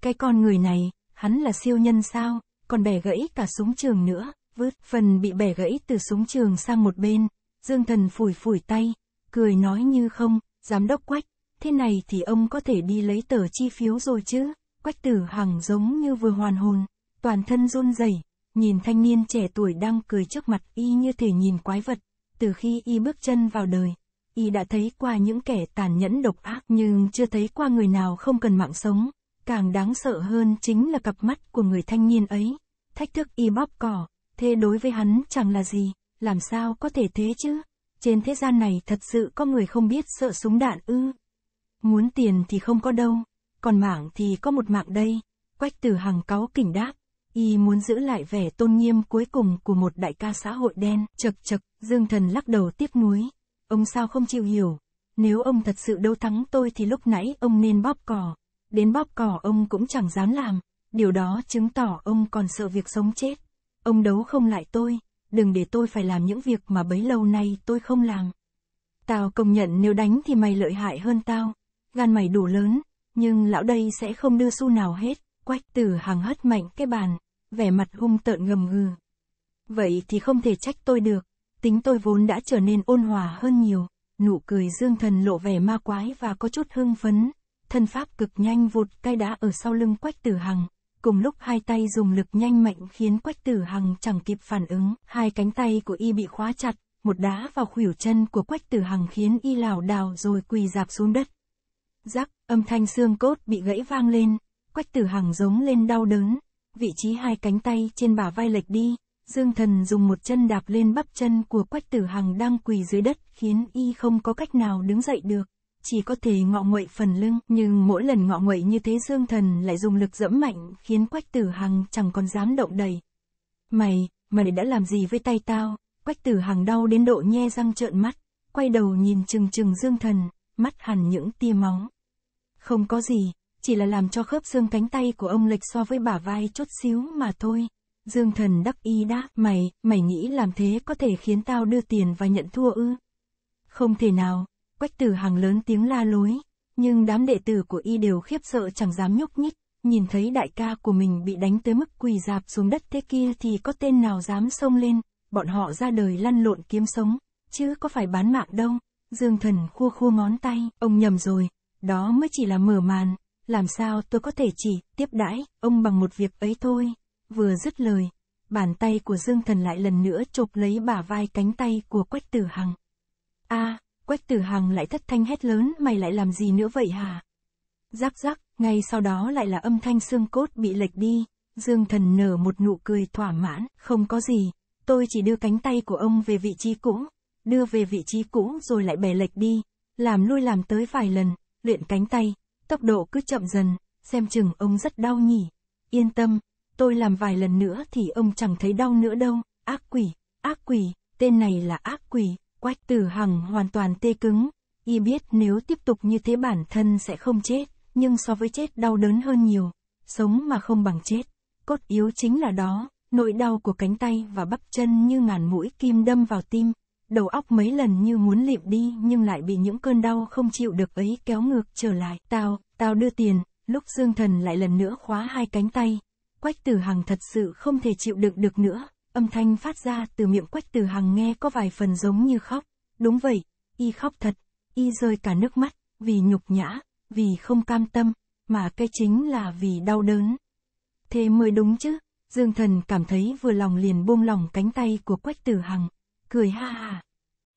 Cái con người này, hắn là siêu nhân sao, còn bẻ gãy cả súng trường nữa, vứt phần bị bẻ gãy từ súng trường sang một bên, Dương Thần phủi phủi tay, cười nói như không, giám đốc Quách, thế này thì ông có thể đi lấy tờ chi phiếu rồi chứ. Quách tử hằng giống như vừa hoàn hồn, toàn thân run rẩy nhìn thanh niên trẻ tuổi đang cười trước mặt y như thể nhìn quái vật. Từ khi y bước chân vào đời, y đã thấy qua những kẻ tàn nhẫn độc ác nhưng chưa thấy qua người nào không cần mạng sống. Càng đáng sợ hơn chính là cặp mắt của người thanh niên ấy. Thách thức y bóp cỏ, thế đối với hắn chẳng là gì làm sao có thể thế chứ? Trên thế gian này thật sự có người không biết sợ súng đạn ư. Muốn tiền thì không có đâu, còn mạng thì có một mạng đây. Quách tử hằng cáu kỉnh đáp, y muốn giữ lại vẻ tôn nghiêm cuối cùng của một đại ca xã hội đen. Chật chật, Dương Thần lắc đầu tiếc nuối. Ông sao không chịu hiểu, nếu ông thật sự đấu thắng tôi thì lúc nãy ông nên bóp cỏ. Đến bóp cỏ ông cũng chẳng dám làm, điều đó chứng tỏ ông còn sợ việc sống chết. Ông đấu không lại tôi, đừng để tôi phải làm những việc mà bấy lâu nay tôi không làm. Tao công nhận nếu đánh thì mày lợi hại hơn tao, gan mày đủ lớn, nhưng lão đây sẽ không đưa xu nào hết, quách tử Hằng hất mạnh cái bàn, vẻ mặt hung tợn ngầm ngừ. Vậy thì không thể trách tôi được, tính tôi vốn đã trở nên ôn hòa hơn nhiều, nụ cười dương thần lộ vẻ ma quái và có chút hưng phấn, thân pháp cực nhanh vụt cay đá ở sau lưng quách tử hằng. Cùng lúc hai tay dùng lực nhanh mạnh khiến Quách Tử Hằng chẳng kịp phản ứng, hai cánh tay của y bị khóa chặt, một đá vào khuỷu chân của Quách Tử Hằng khiến y lảo đảo rồi quỳ dạp xuống đất. Rắc, âm thanh xương cốt bị gãy vang lên, Quách Tử Hằng giống lên đau đớn, vị trí hai cánh tay trên bả vai lệch đi, Dương Thần dùng một chân đạp lên bắp chân của Quách Tử Hằng đang quỳ dưới đất khiến y không có cách nào đứng dậy được chỉ có thể ngọ nguậy phần lưng, nhưng mỗi lần ngọ nguậy như thế Dương Thần lại dùng lực dẫm mạnh, khiến Quách Tử Hằng chẳng còn dám động đậy. Mày, mày đã làm gì với tay tao? Quách Tử Hằng đau đến độ nhe răng trợn mắt, quay đầu nhìn trừng trừng Dương Thần, mắt hằn những tia móng. Không có gì, chỉ là làm cho khớp xương cánh tay của ông lệch so với bả vai chút xíu mà thôi. Dương thần đắc y đáp, mày, mày nghĩ làm thế có thể khiến tao đưa tiền và nhận thua ư? Không thể nào, Quách tử hàng lớn tiếng la lối, nhưng đám đệ tử của y đều khiếp sợ chẳng dám nhúc nhích, nhìn thấy đại ca của mình bị đánh tới mức quỳ dạp xuống đất thế kia thì có tên nào dám xông lên, bọn họ ra đời lăn lộn kiếm sống, chứ có phải bán mạng đâu. Dương thần khua khua ngón tay, ông nhầm rồi, đó mới chỉ là mở màn, làm sao tôi có thể chỉ tiếp đãi ông bằng một việc ấy thôi. Vừa dứt lời, bàn tay của Dương thần lại lần nữa chộp lấy bả vai cánh tay của Quách Tử Hằng. A, à, Quách Tử Hằng lại thất thanh hét lớn, mày lại làm gì nữa vậy hả? Rắc rắc, ngay sau đó lại là âm thanh xương cốt bị lệch đi, Dương Thần nở một nụ cười thỏa mãn, không có gì, tôi chỉ đưa cánh tay của ông về vị trí cũ, đưa về vị trí cũ rồi lại bẻ lệch đi, làm lui làm tới vài lần, luyện cánh tay, tốc độ cứ chậm dần, xem chừng ông rất đau nhỉ. Yên tâm, tôi làm vài lần nữa thì ông chẳng thấy đau nữa đâu, ác quỷ, ác quỷ, tên này là ác quỷ. Quách Tử Hằng hoàn toàn tê cứng, y biết nếu tiếp tục như thế bản thân sẽ không chết, nhưng so với chết đau đớn hơn nhiều, sống mà không bằng chết. Cốt yếu chính là đó, nỗi đau của cánh tay và bắp chân như ngàn mũi kim đâm vào tim, đầu óc mấy lần như muốn lịm đi nhưng lại bị những cơn đau không chịu được ấy kéo ngược trở lại. Tao, tao đưa tiền, lúc Dương Thần lại lần nữa khóa hai cánh tay, Quách Tử Hằng thật sự không thể chịu đựng được nữa. Âm thanh phát ra từ miệng quách từ hằng nghe có vài phần giống như khóc. Đúng vậy, y khóc thật, y rơi cả nước mắt, vì nhục nhã, vì không cam tâm, mà cái chính là vì đau đớn. Thế mới đúng chứ, Dương Thần cảm thấy vừa lòng liền buông lòng cánh tay của Quách Tử Hằng, cười ha ha.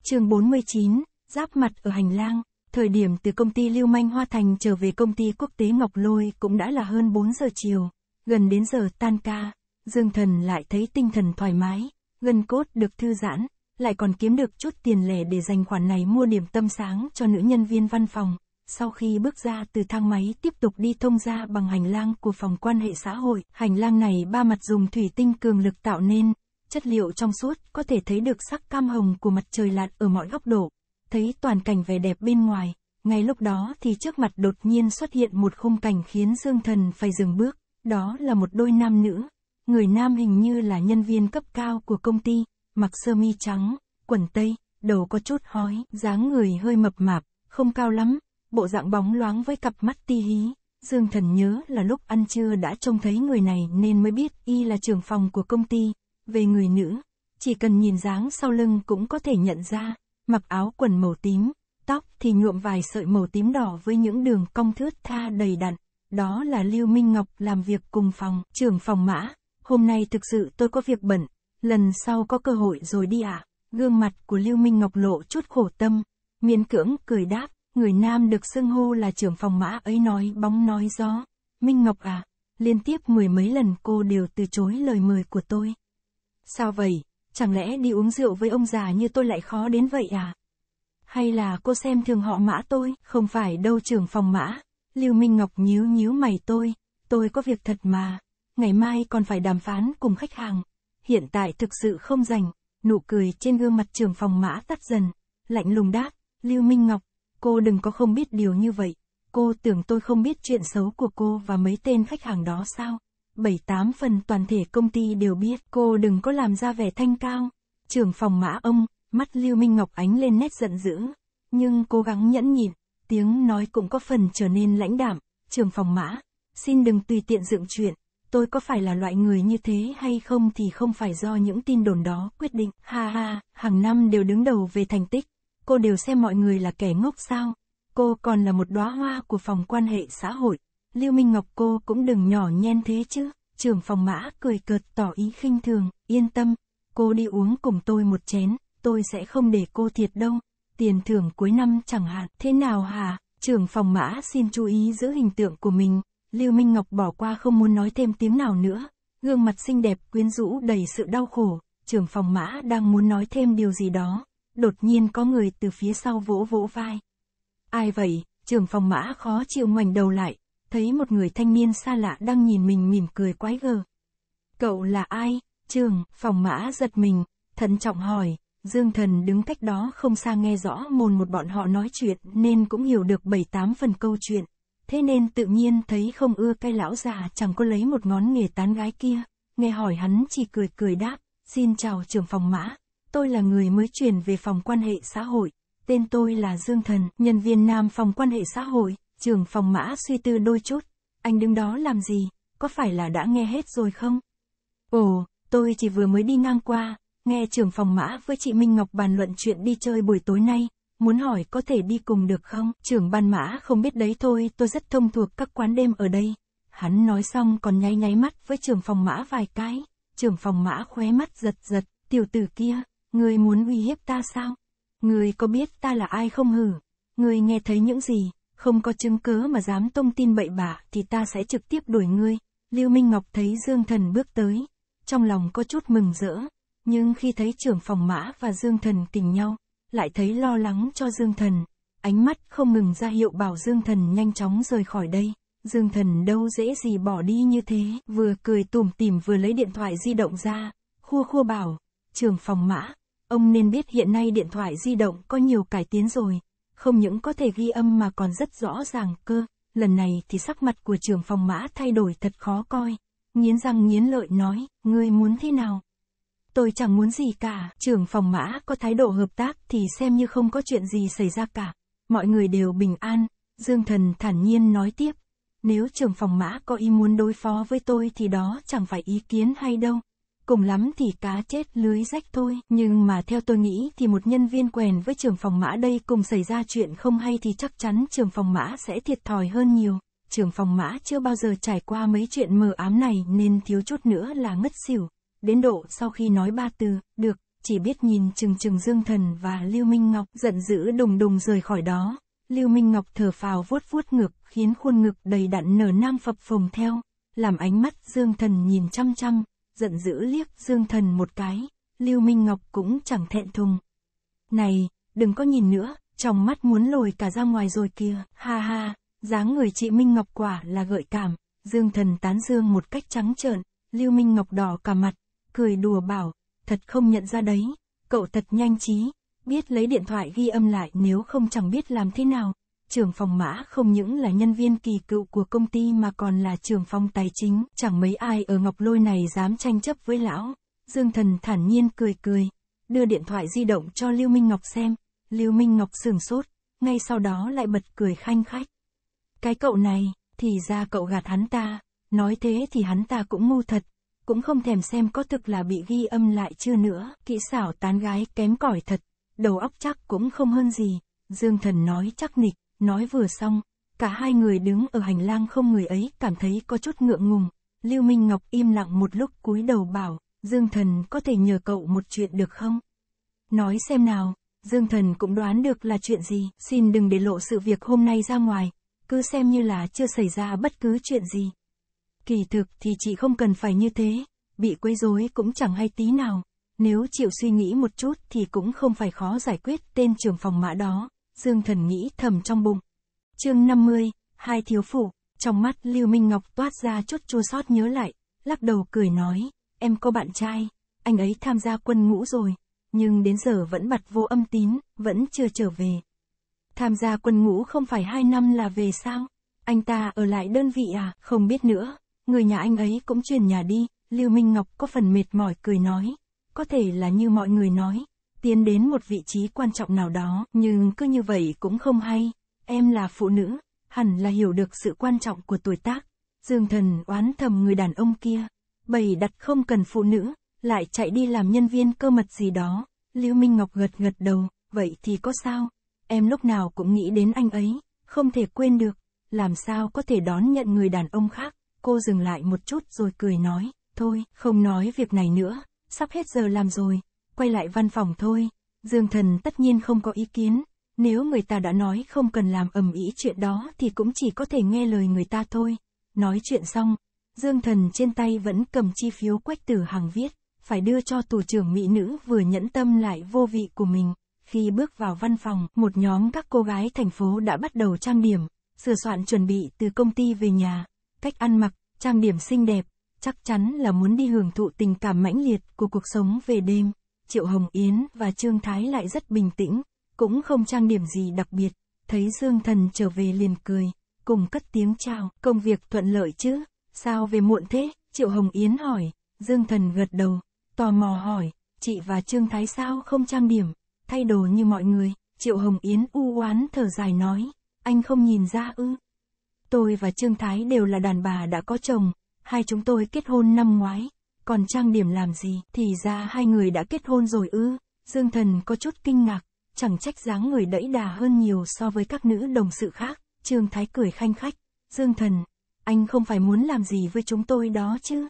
Chương 49, giáp mặt ở hành lang, thời điểm từ công ty Lưu Manh Hoa Thành trở về công ty quốc tế Ngọc Lôi cũng đã là hơn 4 giờ chiều, gần đến giờ tan ca, Dương Thần lại thấy tinh thần thoải mái, gân cốt được thư giãn, lại còn kiếm được chút tiền lẻ để dành khoản này mua điểm tâm sáng cho nữ nhân viên văn phòng. Sau khi bước ra từ thang máy tiếp tục đi thông ra bằng hành lang của phòng quan hệ xã hội, hành lang này ba mặt dùng thủy tinh cường lực tạo nên, chất liệu trong suốt có thể thấy được sắc cam hồng của mặt trời lặn ở mọi góc độ, thấy toàn cảnh vẻ đẹp bên ngoài. Ngay lúc đó thì trước mặt đột nhiên xuất hiện một khung cảnh khiến Dương Thần phải dừng bước, đó là một đôi nam nữ, người nam hình như là nhân viên cấp cao của công ty, mặc sơ mi trắng, quần tây, đầu có chút hói, dáng người hơi mập mạp, không cao lắm, bộ dạng bóng loáng với cặp mắt ti hí. Dương Thần nhớ là lúc ăn trưa đã trông thấy người này nên mới biết y là trưởng phòng của công ty. Về người nữ, chỉ cần nhìn dáng sau lưng cũng có thể nhận ra, mặc áo quần màu tím, tóc thì nhuộm vài sợi màu tím đỏ với những đường cong thướt tha đầy đặn. Đó là Lưu Minh Ngọc làm việc cùng phòng, trưởng phòng mã hôm nay thực sự tôi có việc bận, lần sau có cơ hội rồi đi ạ. À? Gương mặt của Lưu Minh Ngọc lộ chút khổ tâm, miễn cưỡng cười đáp, người nam được xưng hô là trưởng phòng mã ấy nói bóng nói gió. Minh Ngọc à, liên tiếp mười mấy lần cô đều từ chối lời mời của tôi. Sao vậy, chẳng lẽ đi uống rượu với ông già như tôi lại khó đến vậy à? Hay là cô xem thường họ mã tôi, không phải đâu trưởng phòng mã. Lưu Minh Ngọc nhíu nhíu mày tôi, tôi có việc thật mà ngày mai còn phải đàm phán cùng khách hàng. Hiện tại thực sự không rảnh, nụ cười trên gương mặt trường phòng mã tắt dần. Lạnh lùng đáp, Lưu Minh Ngọc, cô đừng có không biết điều như vậy. Cô tưởng tôi không biết chuyện xấu của cô và mấy tên khách hàng đó sao? Bảy tám phần toàn thể công ty đều biết cô đừng có làm ra vẻ thanh cao. Trưởng phòng mã ông, mắt Lưu Minh Ngọc ánh lên nét giận dữ. Nhưng cố gắng nhẫn nhịn, tiếng nói cũng có phần trở nên lãnh đạm. Trưởng phòng mã, xin đừng tùy tiện dựng chuyện tôi có phải là loại người như thế hay không thì không phải do những tin đồn đó quyết định. Ha ha, hàng năm đều đứng đầu về thành tích. Cô đều xem mọi người là kẻ ngốc sao. Cô còn là một đóa hoa của phòng quan hệ xã hội. Lưu Minh Ngọc cô cũng đừng nhỏ nhen thế chứ. Trưởng phòng mã cười cợt tỏ ý khinh thường, yên tâm. Cô đi uống cùng tôi một chén, tôi sẽ không để cô thiệt đâu. Tiền thưởng cuối năm chẳng hạn. Thế nào hả? Trưởng phòng mã xin chú ý giữ hình tượng của mình. Lưu Minh Ngọc bỏ qua không muốn nói thêm tiếng nào nữa, gương mặt xinh đẹp quyến rũ đầy sự đau khổ, trưởng phòng mã đang muốn nói thêm điều gì đó, đột nhiên có người từ phía sau vỗ vỗ vai. Ai vậy, trưởng phòng mã khó chịu ngoảnh đầu lại, thấy một người thanh niên xa lạ đang nhìn mình mỉm cười quái gở. Cậu là ai? Trường, phòng mã giật mình, thận trọng hỏi, Dương Thần đứng cách đó không xa nghe rõ mồn một bọn họ nói chuyện nên cũng hiểu được bảy tám phần câu chuyện thế nên tự nhiên thấy không ưa cái lão già chẳng có lấy một ngón nghề tán gái kia, nghe hỏi hắn chỉ cười cười đáp, xin chào trưởng phòng mã, tôi là người mới chuyển về phòng quan hệ xã hội, tên tôi là Dương Thần, nhân viên nam phòng quan hệ xã hội, trưởng phòng mã suy tư đôi chút, anh đứng đó làm gì, có phải là đã nghe hết rồi không? Ồ, tôi chỉ vừa mới đi ngang qua, nghe trưởng phòng mã với chị Minh Ngọc bàn luận chuyện đi chơi buổi tối nay, muốn hỏi có thể đi cùng được không? Trưởng ban mã không biết đấy thôi, tôi rất thông thuộc các quán đêm ở đây. Hắn nói xong còn nháy nháy mắt với trưởng phòng mã vài cái. Trưởng phòng mã khóe mắt giật giật, tiểu tử kia, người muốn uy hiếp ta sao? Người có biết ta là ai không hử? Người nghe thấy những gì, không có chứng cứ mà dám tông tin bậy bạ thì ta sẽ trực tiếp đuổi ngươi. Lưu Minh Ngọc thấy Dương Thần bước tới, trong lòng có chút mừng rỡ, nhưng khi thấy trưởng phòng mã và Dương Thần tình nhau, lại thấy lo lắng cho Dương Thần, ánh mắt không ngừng ra hiệu bảo Dương Thần nhanh chóng rời khỏi đây. Dương Thần đâu dễ gì bỏ đi như thế, vừa cười tủm tỉm vừa lấy điện thoại di động ra, khua khua bảo, trường phòng mã, ông nên biết hiện nay điện thoại di động có nhiều cải tiến rồi, không những có thể ghi âm mà còn rất rõ ràng cơ, lần này thì sắc mặt của trường phòng mã thay đổi thật khó coi, nghiến răng nghiến lợi nói, ngươi muốn thế nào? tôi chẳng muốn gì cả. Trưởng phòng mã có thái độ hợp tác thì xem như không có chuyện gì xảy ra cả. Mọi người đều bình an, Dương Thần thản nhiên nói tiếp. Nếu trưởng phòng mã có ý muốn đối phó với tôi thì đó chẳng phải ý kiến hay đâu. Cùng lắm thì cá chết lưới rách thôi. Nhưng mà theo tôi nghĩ thì một nhân viên quèn với trưởng phòng mã đây cùng xảy ra chuyện không hay thì chắc chắn trưởng phòng mã sẽ thiệt thòi hơn nhiều. Trưởng phòng mã chưa bao giờ trải qua mấy chuyện mờ ám này nên thiếu chút nữa là ngất xỉu đến độ sau khi nói ba từ, được, chỉ biết nhìn chừng chừng Dương Thần và Lưu Minh Ngọc giận dữ đùng đùng rời khỏi đó. Lưu Minh Ngọc thở phào vuốt vuốt ngực khiến khuôn ngực đầy đặn nở nam phập phồng theo, làm ánh mắt Dương Thần nhìn chăm chăm, giận dữ liếc Dương Thần một cái, Lưu Minh Ngọc cũng chẳng thẹn thùng. Này, đừng có nhìn nữa, trong mắt muốn lồi cả ra ngoài rồi kìa, ha ha, dáng người chị Minh Ngọc quả là gợi cảm, Dương Thần tán dương một cách trắng trợn, Lưu Minh Ngọc đỏ cả mặt, cười đùa bảo, thật không nhận ra đấy, cậu thật nhanh trí, biết lấy điện thoại ghi âm lại nếu không chẳng biết làm thế nào. Trưởng phòng mã không những là nhân viên kỳ cựu của công ty mà còn là trưởng phòng tài chính, chẳng mấy ai ở Ngọc Lôi này dám tranh chấp với lão. Dương Thần thản nhiên cười cười, đưa điện thoại di động cho Lưu Minh Ngọc xem, Lưu Minh Ngọc sửng sốt, ngay sau đó lại bật cười khanh khách. Cái cậu này, thì ra cậu gạt hắn ta, nói thế thì hắn ta cũng ngu thật, cũng không thèm xem có thực là bị ghi âm lại chưa nữa, kỹ xảo tán gái kém cỏi thật, đầu óc chắc cũng không hơn gì, Dương Thần nói chắc nịch, nói vừa xong, cả hai người đứng ở hành lang không người ấy cảm thấy có chút ngượng ngùng, Lưu Minh Ngọc im lặng một lúc cúi đầu bảo, Dương Thần có thể nhờ cậu một chuyện được không? Nói xem nào, Dương Thần cũng đoán được là chuyện gì, xin đừng để lộ sự việc hôm nay ra ngoài, cứ xem như là chưa xảy ra bất cứ chuyện gì. Kỳ thực thì chị không cần phải như thế, bị quấy rối cũng chẳng hay tí nào. Nếu chịu suy nghĩ một chút thì cũng không phải khó giải quyết tên trưởng phòng mã đó, Dương Thần nghĩ thầm trong bụng. Chương 50, hai thiếu phụ, trong mắt Lưu Minh Ngọc toát ra chút chua xót nhớ lại, lắc đầu cười nói, em có bạn trai, anh ấy tham gia quân ngũ rồi, nhưng đến giờ vẫn bặt vô âm tín, vẫn chưa trở về. Tham gia quân ngũ không phải hai năm là về sao? Anh ta ở lại đơn vị à, không biết nữa người nhà anh ấy cũng chuyển nhà đi, Lưu Minh Ngọc có phần mệt mỏi cười nói, có thể là như mọi người nói, tiến đến một vị trí quan trọng nào đó, nhưng cứ như vậy cũng không hay, em là phụ nữ, hẳn là hiểu được sự quan trọng của tuổi tác, Dương Thần oán thầm người đàn ông kia, bày đặt không cần phụ nữ, lại chạy đi làm nhân viên cơ mật gì đó, Lưu Minh Ngọc gật gật đầu, vậy thì có sao, em lúc nào cũng nghĩ đến anh ấy, không thể quên được, làm sao có thể đón nhận người đàn ông khác cô dừng lại một chút rồi cười nói, thôi, không nói việc này nữa, sắp hết giờ làm rồi, quay lại văn phòng thôi. Dương thần tất nhiên không có ý kiến, nếu người ta đã nói không cần làm ầm ĩ chuyện đó thì cũng chỉ có thể nghe lời người ta thôi. Nói chuyện xong, Dương thần trên tay vẫn cầm chi phiếu quách tử hàng viết, phải đưa cho tù trưởng mỹ nữ vừa nhẫn tâm lại vô vị của mình. Khi bước vào văn phòng, một nhóm các cô gái thành phố đã bắt đầu trang điểm, sửa soạn chuẩn bị từ công ty về nhà cách ăn mặc, trang điểm xinh đẹp, chắc chắn là muốn đi hưởng thụ tình cảm mãnh liệt của cuộc sống về đêm. Triệu Hồng Yến và Trương Thái lại rất bình tĩnh, cũng không trang điểm gì đặc biệt, thấy Dương Thần trở về liền cười, cùng cất tiếng chào, công việc thuận lợi chứ, sao về muộn thế, Triệu Hồng Yến hỏi, Dương Thần gật đầu, tò mò hỏi, chị và Trương Thái sao không trang điểm, thay đồ như mọi người, Triệu Hồng Yến u oán thở dài nói, anh không nhìn ra ư, tôi và Trương Thái đều là đàn bà đã có chồng, hai chúng tôi kết hôn năm ngoái, còn trang điểm làm gì, thì ra hai người đã kết hôn rồi ư, Dương Thần có chút kinh ngạc, chẳng trách dáng người đẫy đà hơn nhiều so với các nữ đồng sự khác, Trương Thái cười khanh khách, Dương Thần, anh không phải muốn làm gì với chúng tôi đó chứ.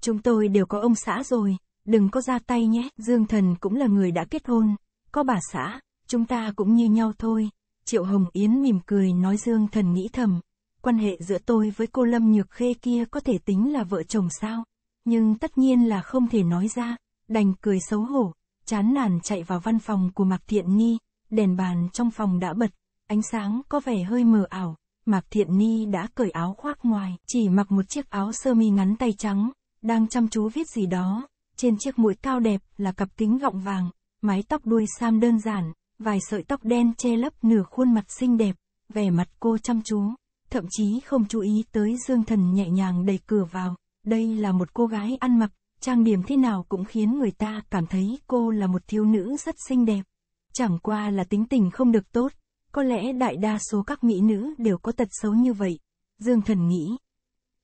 Chúng tôi đều có ông xã rồi, đừng có ra tay nhé, Dương Thần cũng là người đã kết hôn, có bà xã, chúng ta cũng như nhau thôi. Triệu Hồng Yến mỉm cười nói Dương Thần nghĩ thầm, quan hệ giữa tôi với cô Lâm Nhược Khê kia có thể tính là vợ chồng sao? Nhưng tất nhiên là không thể nói ra, đành cười xấu hổ, chán nản chạy vào văn phòng của Mạc Thiện Ni, đèn bàn trong phòng đã bật, ánh sáng có vẻ hơi mờ ảo, Mạc Thiện Ni đã cởi áo khoác ngoài, chỉ mặc một chiếc áo sơ mi ngắn tay trắng, đang chăm chú viết gì đó, trên chiếc mũi cao đẹp là cặp kính gọng vàng, mái tóc đuôi sam đơn giản, vài sợi tóc đen che lấp nửa khuôn mặt xinh đẹp, vẻ mặt cô chăm chú thậm chí không chú ý tới Dương Thần nhẹ nhàng đẩy cửa vào. Đây là một cô gái ăn mặc, trang điểm thế nào cũng khiến người ta cảm thấy cô là một thiếu nữ rất xinh đẹp. Chẳng qua là tính tình không được tốt, có lẽ đại đa số các mỹ nữ đều có tật xấu như vậy. Dương Thần nghĩ.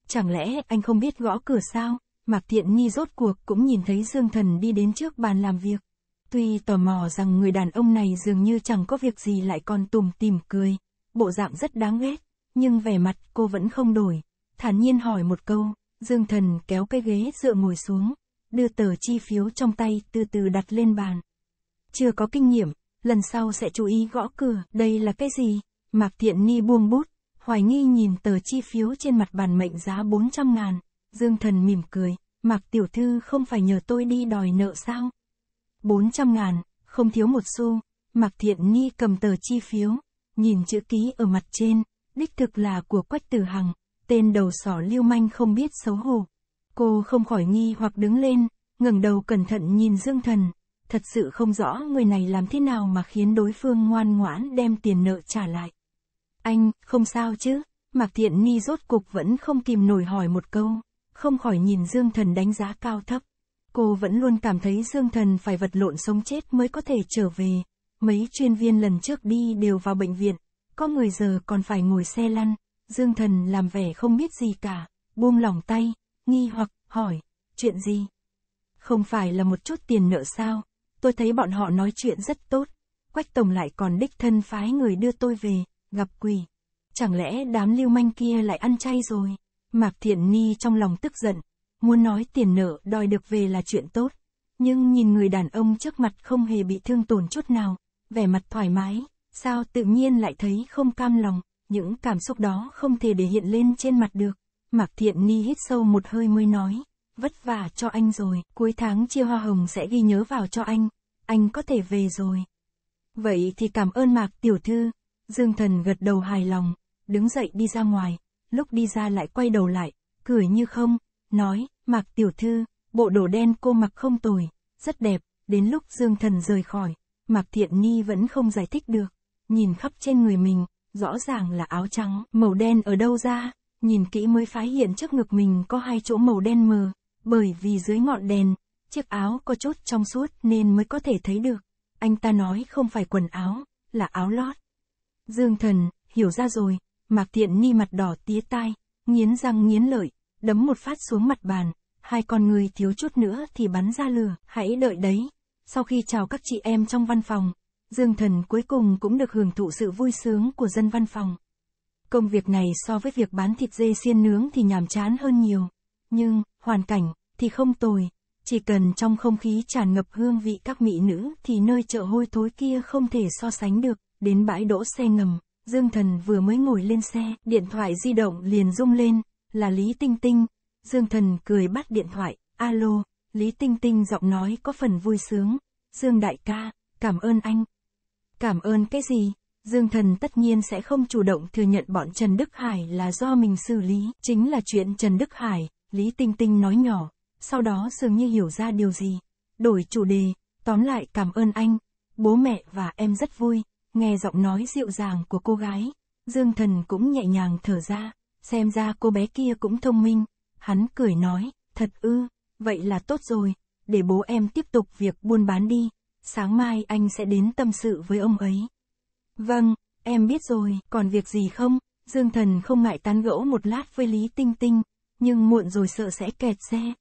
Chẳng lẽ anh không biết gõ cửa sao? Mạc Thiện Nhi rốt cuộc cũng nhìn thấy Dương Thần đi đến trước bàn làm việc. Tuy tò mò rằng người đàn ông này dường như chẳng có việc gì lại còn tùm tìm cười, bộ dạng rất đáng ghét, nhưng vẻ mặt cô vẫn không đổi. Thản nhiên hỏi một câu, Dương Thần kéo cái ghế dựa ngồi xuống, đưa tờ chi phiếu trong tay từ từ đặt lên bàn. Chưa có kinh nghiệm, lần sau sẽ chú ý gõ cửa, đây là cái gì? Mạc Thiện Ni buông bút, hoài nghi nhìn tờ chi phiếu trên mặt bàn mệnh giá 400 ngàn. Dương Thần mỉm cười, Mạc Tiểu Thư không phải nhờ tôi đi đòi nợ sao? 400 ngàn, không thiếu một xu. Mạc Thiện Ni cầm tờ chi phiếu, nhìn chữ ký ở mặt trên, đích thực là của Quách Tử Hằng, tên đầu sỏ lưu manh không biết xấu hổ. Cô không khỏi nghi hoặc đứng lên, ngẩng đầu cẩn thận nhìn Dương Thần, thật sự không rõ người này làm thế nào mà khiến đối phương ngoan ngoãn đem tiền nợ trả lại. Anh, không sao chứ, Mạc Thiện Ni rốt cục vẫn không kìm nổi hỏi một câu, không khỏi nhìn Dương Thần đánh giá cao thấp. Cô vẫn luôn cảm thấy Dương Thần phải vật lộn sống chết mới có thể trở về. Mấy chuyên viên lần trước đi đều vào bệnh viện, có người giờ còn phải ngồi xe lăn, Dương Thần làm vẻ không biết gì cả, buông lỏng tay, nghi hoặc, hỏi, chuyện gì? Không phải là một chút tiền nợ sao, tôi thấy bọn họ nói chuyện rất tốt, Quách Tổng lại còn đích thân phái người đưa tôi về, gặp quỷ. Chẳng lẽ đám lưu manh kia lại ăn chay rồi? Mạc Thiện Ni trong lòng tức giận, muốn nói tiền nợ đòi được về là chuyện tốt, nhưng nhìn người đàn ông trước mặt không hề bị thương tổn chút nào, vẻ mặt thoải mái, sao tự nhiên lại thấy không cam lòng, những cảm xúc đó không thể để hiện lên trên mặt được. Mạc Thiện Ni hít sâu một hơi mới nói, vất vả cho anh rồi, cuối tháng chia hoa hồng sẽ ghi nhớ vào cho anh, anh có thể về rồi. Vậy thì cảm ơn Mạc Tiểu Thư, Dương Thần gật đầu hài lòng, đứng dậy đi ra ngoài, lúc đi ra lại quay đầu lại, cười như không, nói, Mạc Tiểu Thư, bộ đồ đen cô mặc không tồi, rất đẹp, đến lúc Dương Thần rời khỏi, Mạc Thiện Ni vẫn không giải thích được nhìn khắp trên người mình, rõ ràng là áo trắng, màu đen ở đâu ra, nhìn kỹ mới phát hiện trước ngực mình có hai chỗ màu đen mờ, bởi vì dưới ngọn đèn, chiếc áo có chút trong suốt nên mới có thể thấy được. Anh ta nói không phải quần áo, là áo lót. Dương thần, hiểu ra rồi, Mạc tiện Ni mặt đỏ tía tai, nghiến răng nghiến lợi, đấm một phát xuống mặt bàn, hai con người thiếu chút nữa thì bắn ra lửa, hãy đợi đấy. Sau khi chào các chị em trong văn phòng, Dương Thần cuối cùng cũng được hưởng thụ sự vui sướng của dân văn phòng. Công việc này so với việc bán thịt dê xiên nướng thì nhàm chán hơn nhiều. Nhưng, hoàn cảnh, thì không tồi. Chỉ cần trong không khí tràn ngập hương vị các mỹ nữ thì nơi chợ hôi thối kia không thể so sánh được. Đến bãi đỗ xe ngầm, Dương Thần vừa mới ngồi lên xe, điện thoại di động liền rung lên, là Lý Tinh Tinh. Dương Thần cười bắt điện thoại, alo, Lý Tinh Tinh giọng nói có phần vui sướng. Dương Đại ca, cảm ơn anh, Cảm ơn cái gì? Dương Thần tất nhiên sẽ không chủ động thừa nhận bọn Trần Đức Hải là do mình xử lý, chính là chuyện Trần Đức Hải, Lý Tinh Tinh nói nhỏ, sau đó dường như hiểu ra điều gì, đổi chủ đề, tóm lại cảm ơn anh, bố mẹ và em rất vui, nghe giọng nói dịu dàng của cô gái, Dương Thần cũng nhẹ nhàng thở ra, xem ra cô bé kia cũng thông minh, hắn cười nói, thật ư, vậy là tốt rồi, để bố em tiếp tục việc buôn bán đi sáng mai anh sẽ đến tâm sự với ông ấy. Vâng, em biết rồi, còn việc gì không? Dương Thần không ngại tán gẫu một lát với Lý Tinh Tinh, nhưng muộn rồi sợ sẽ kẹt xe.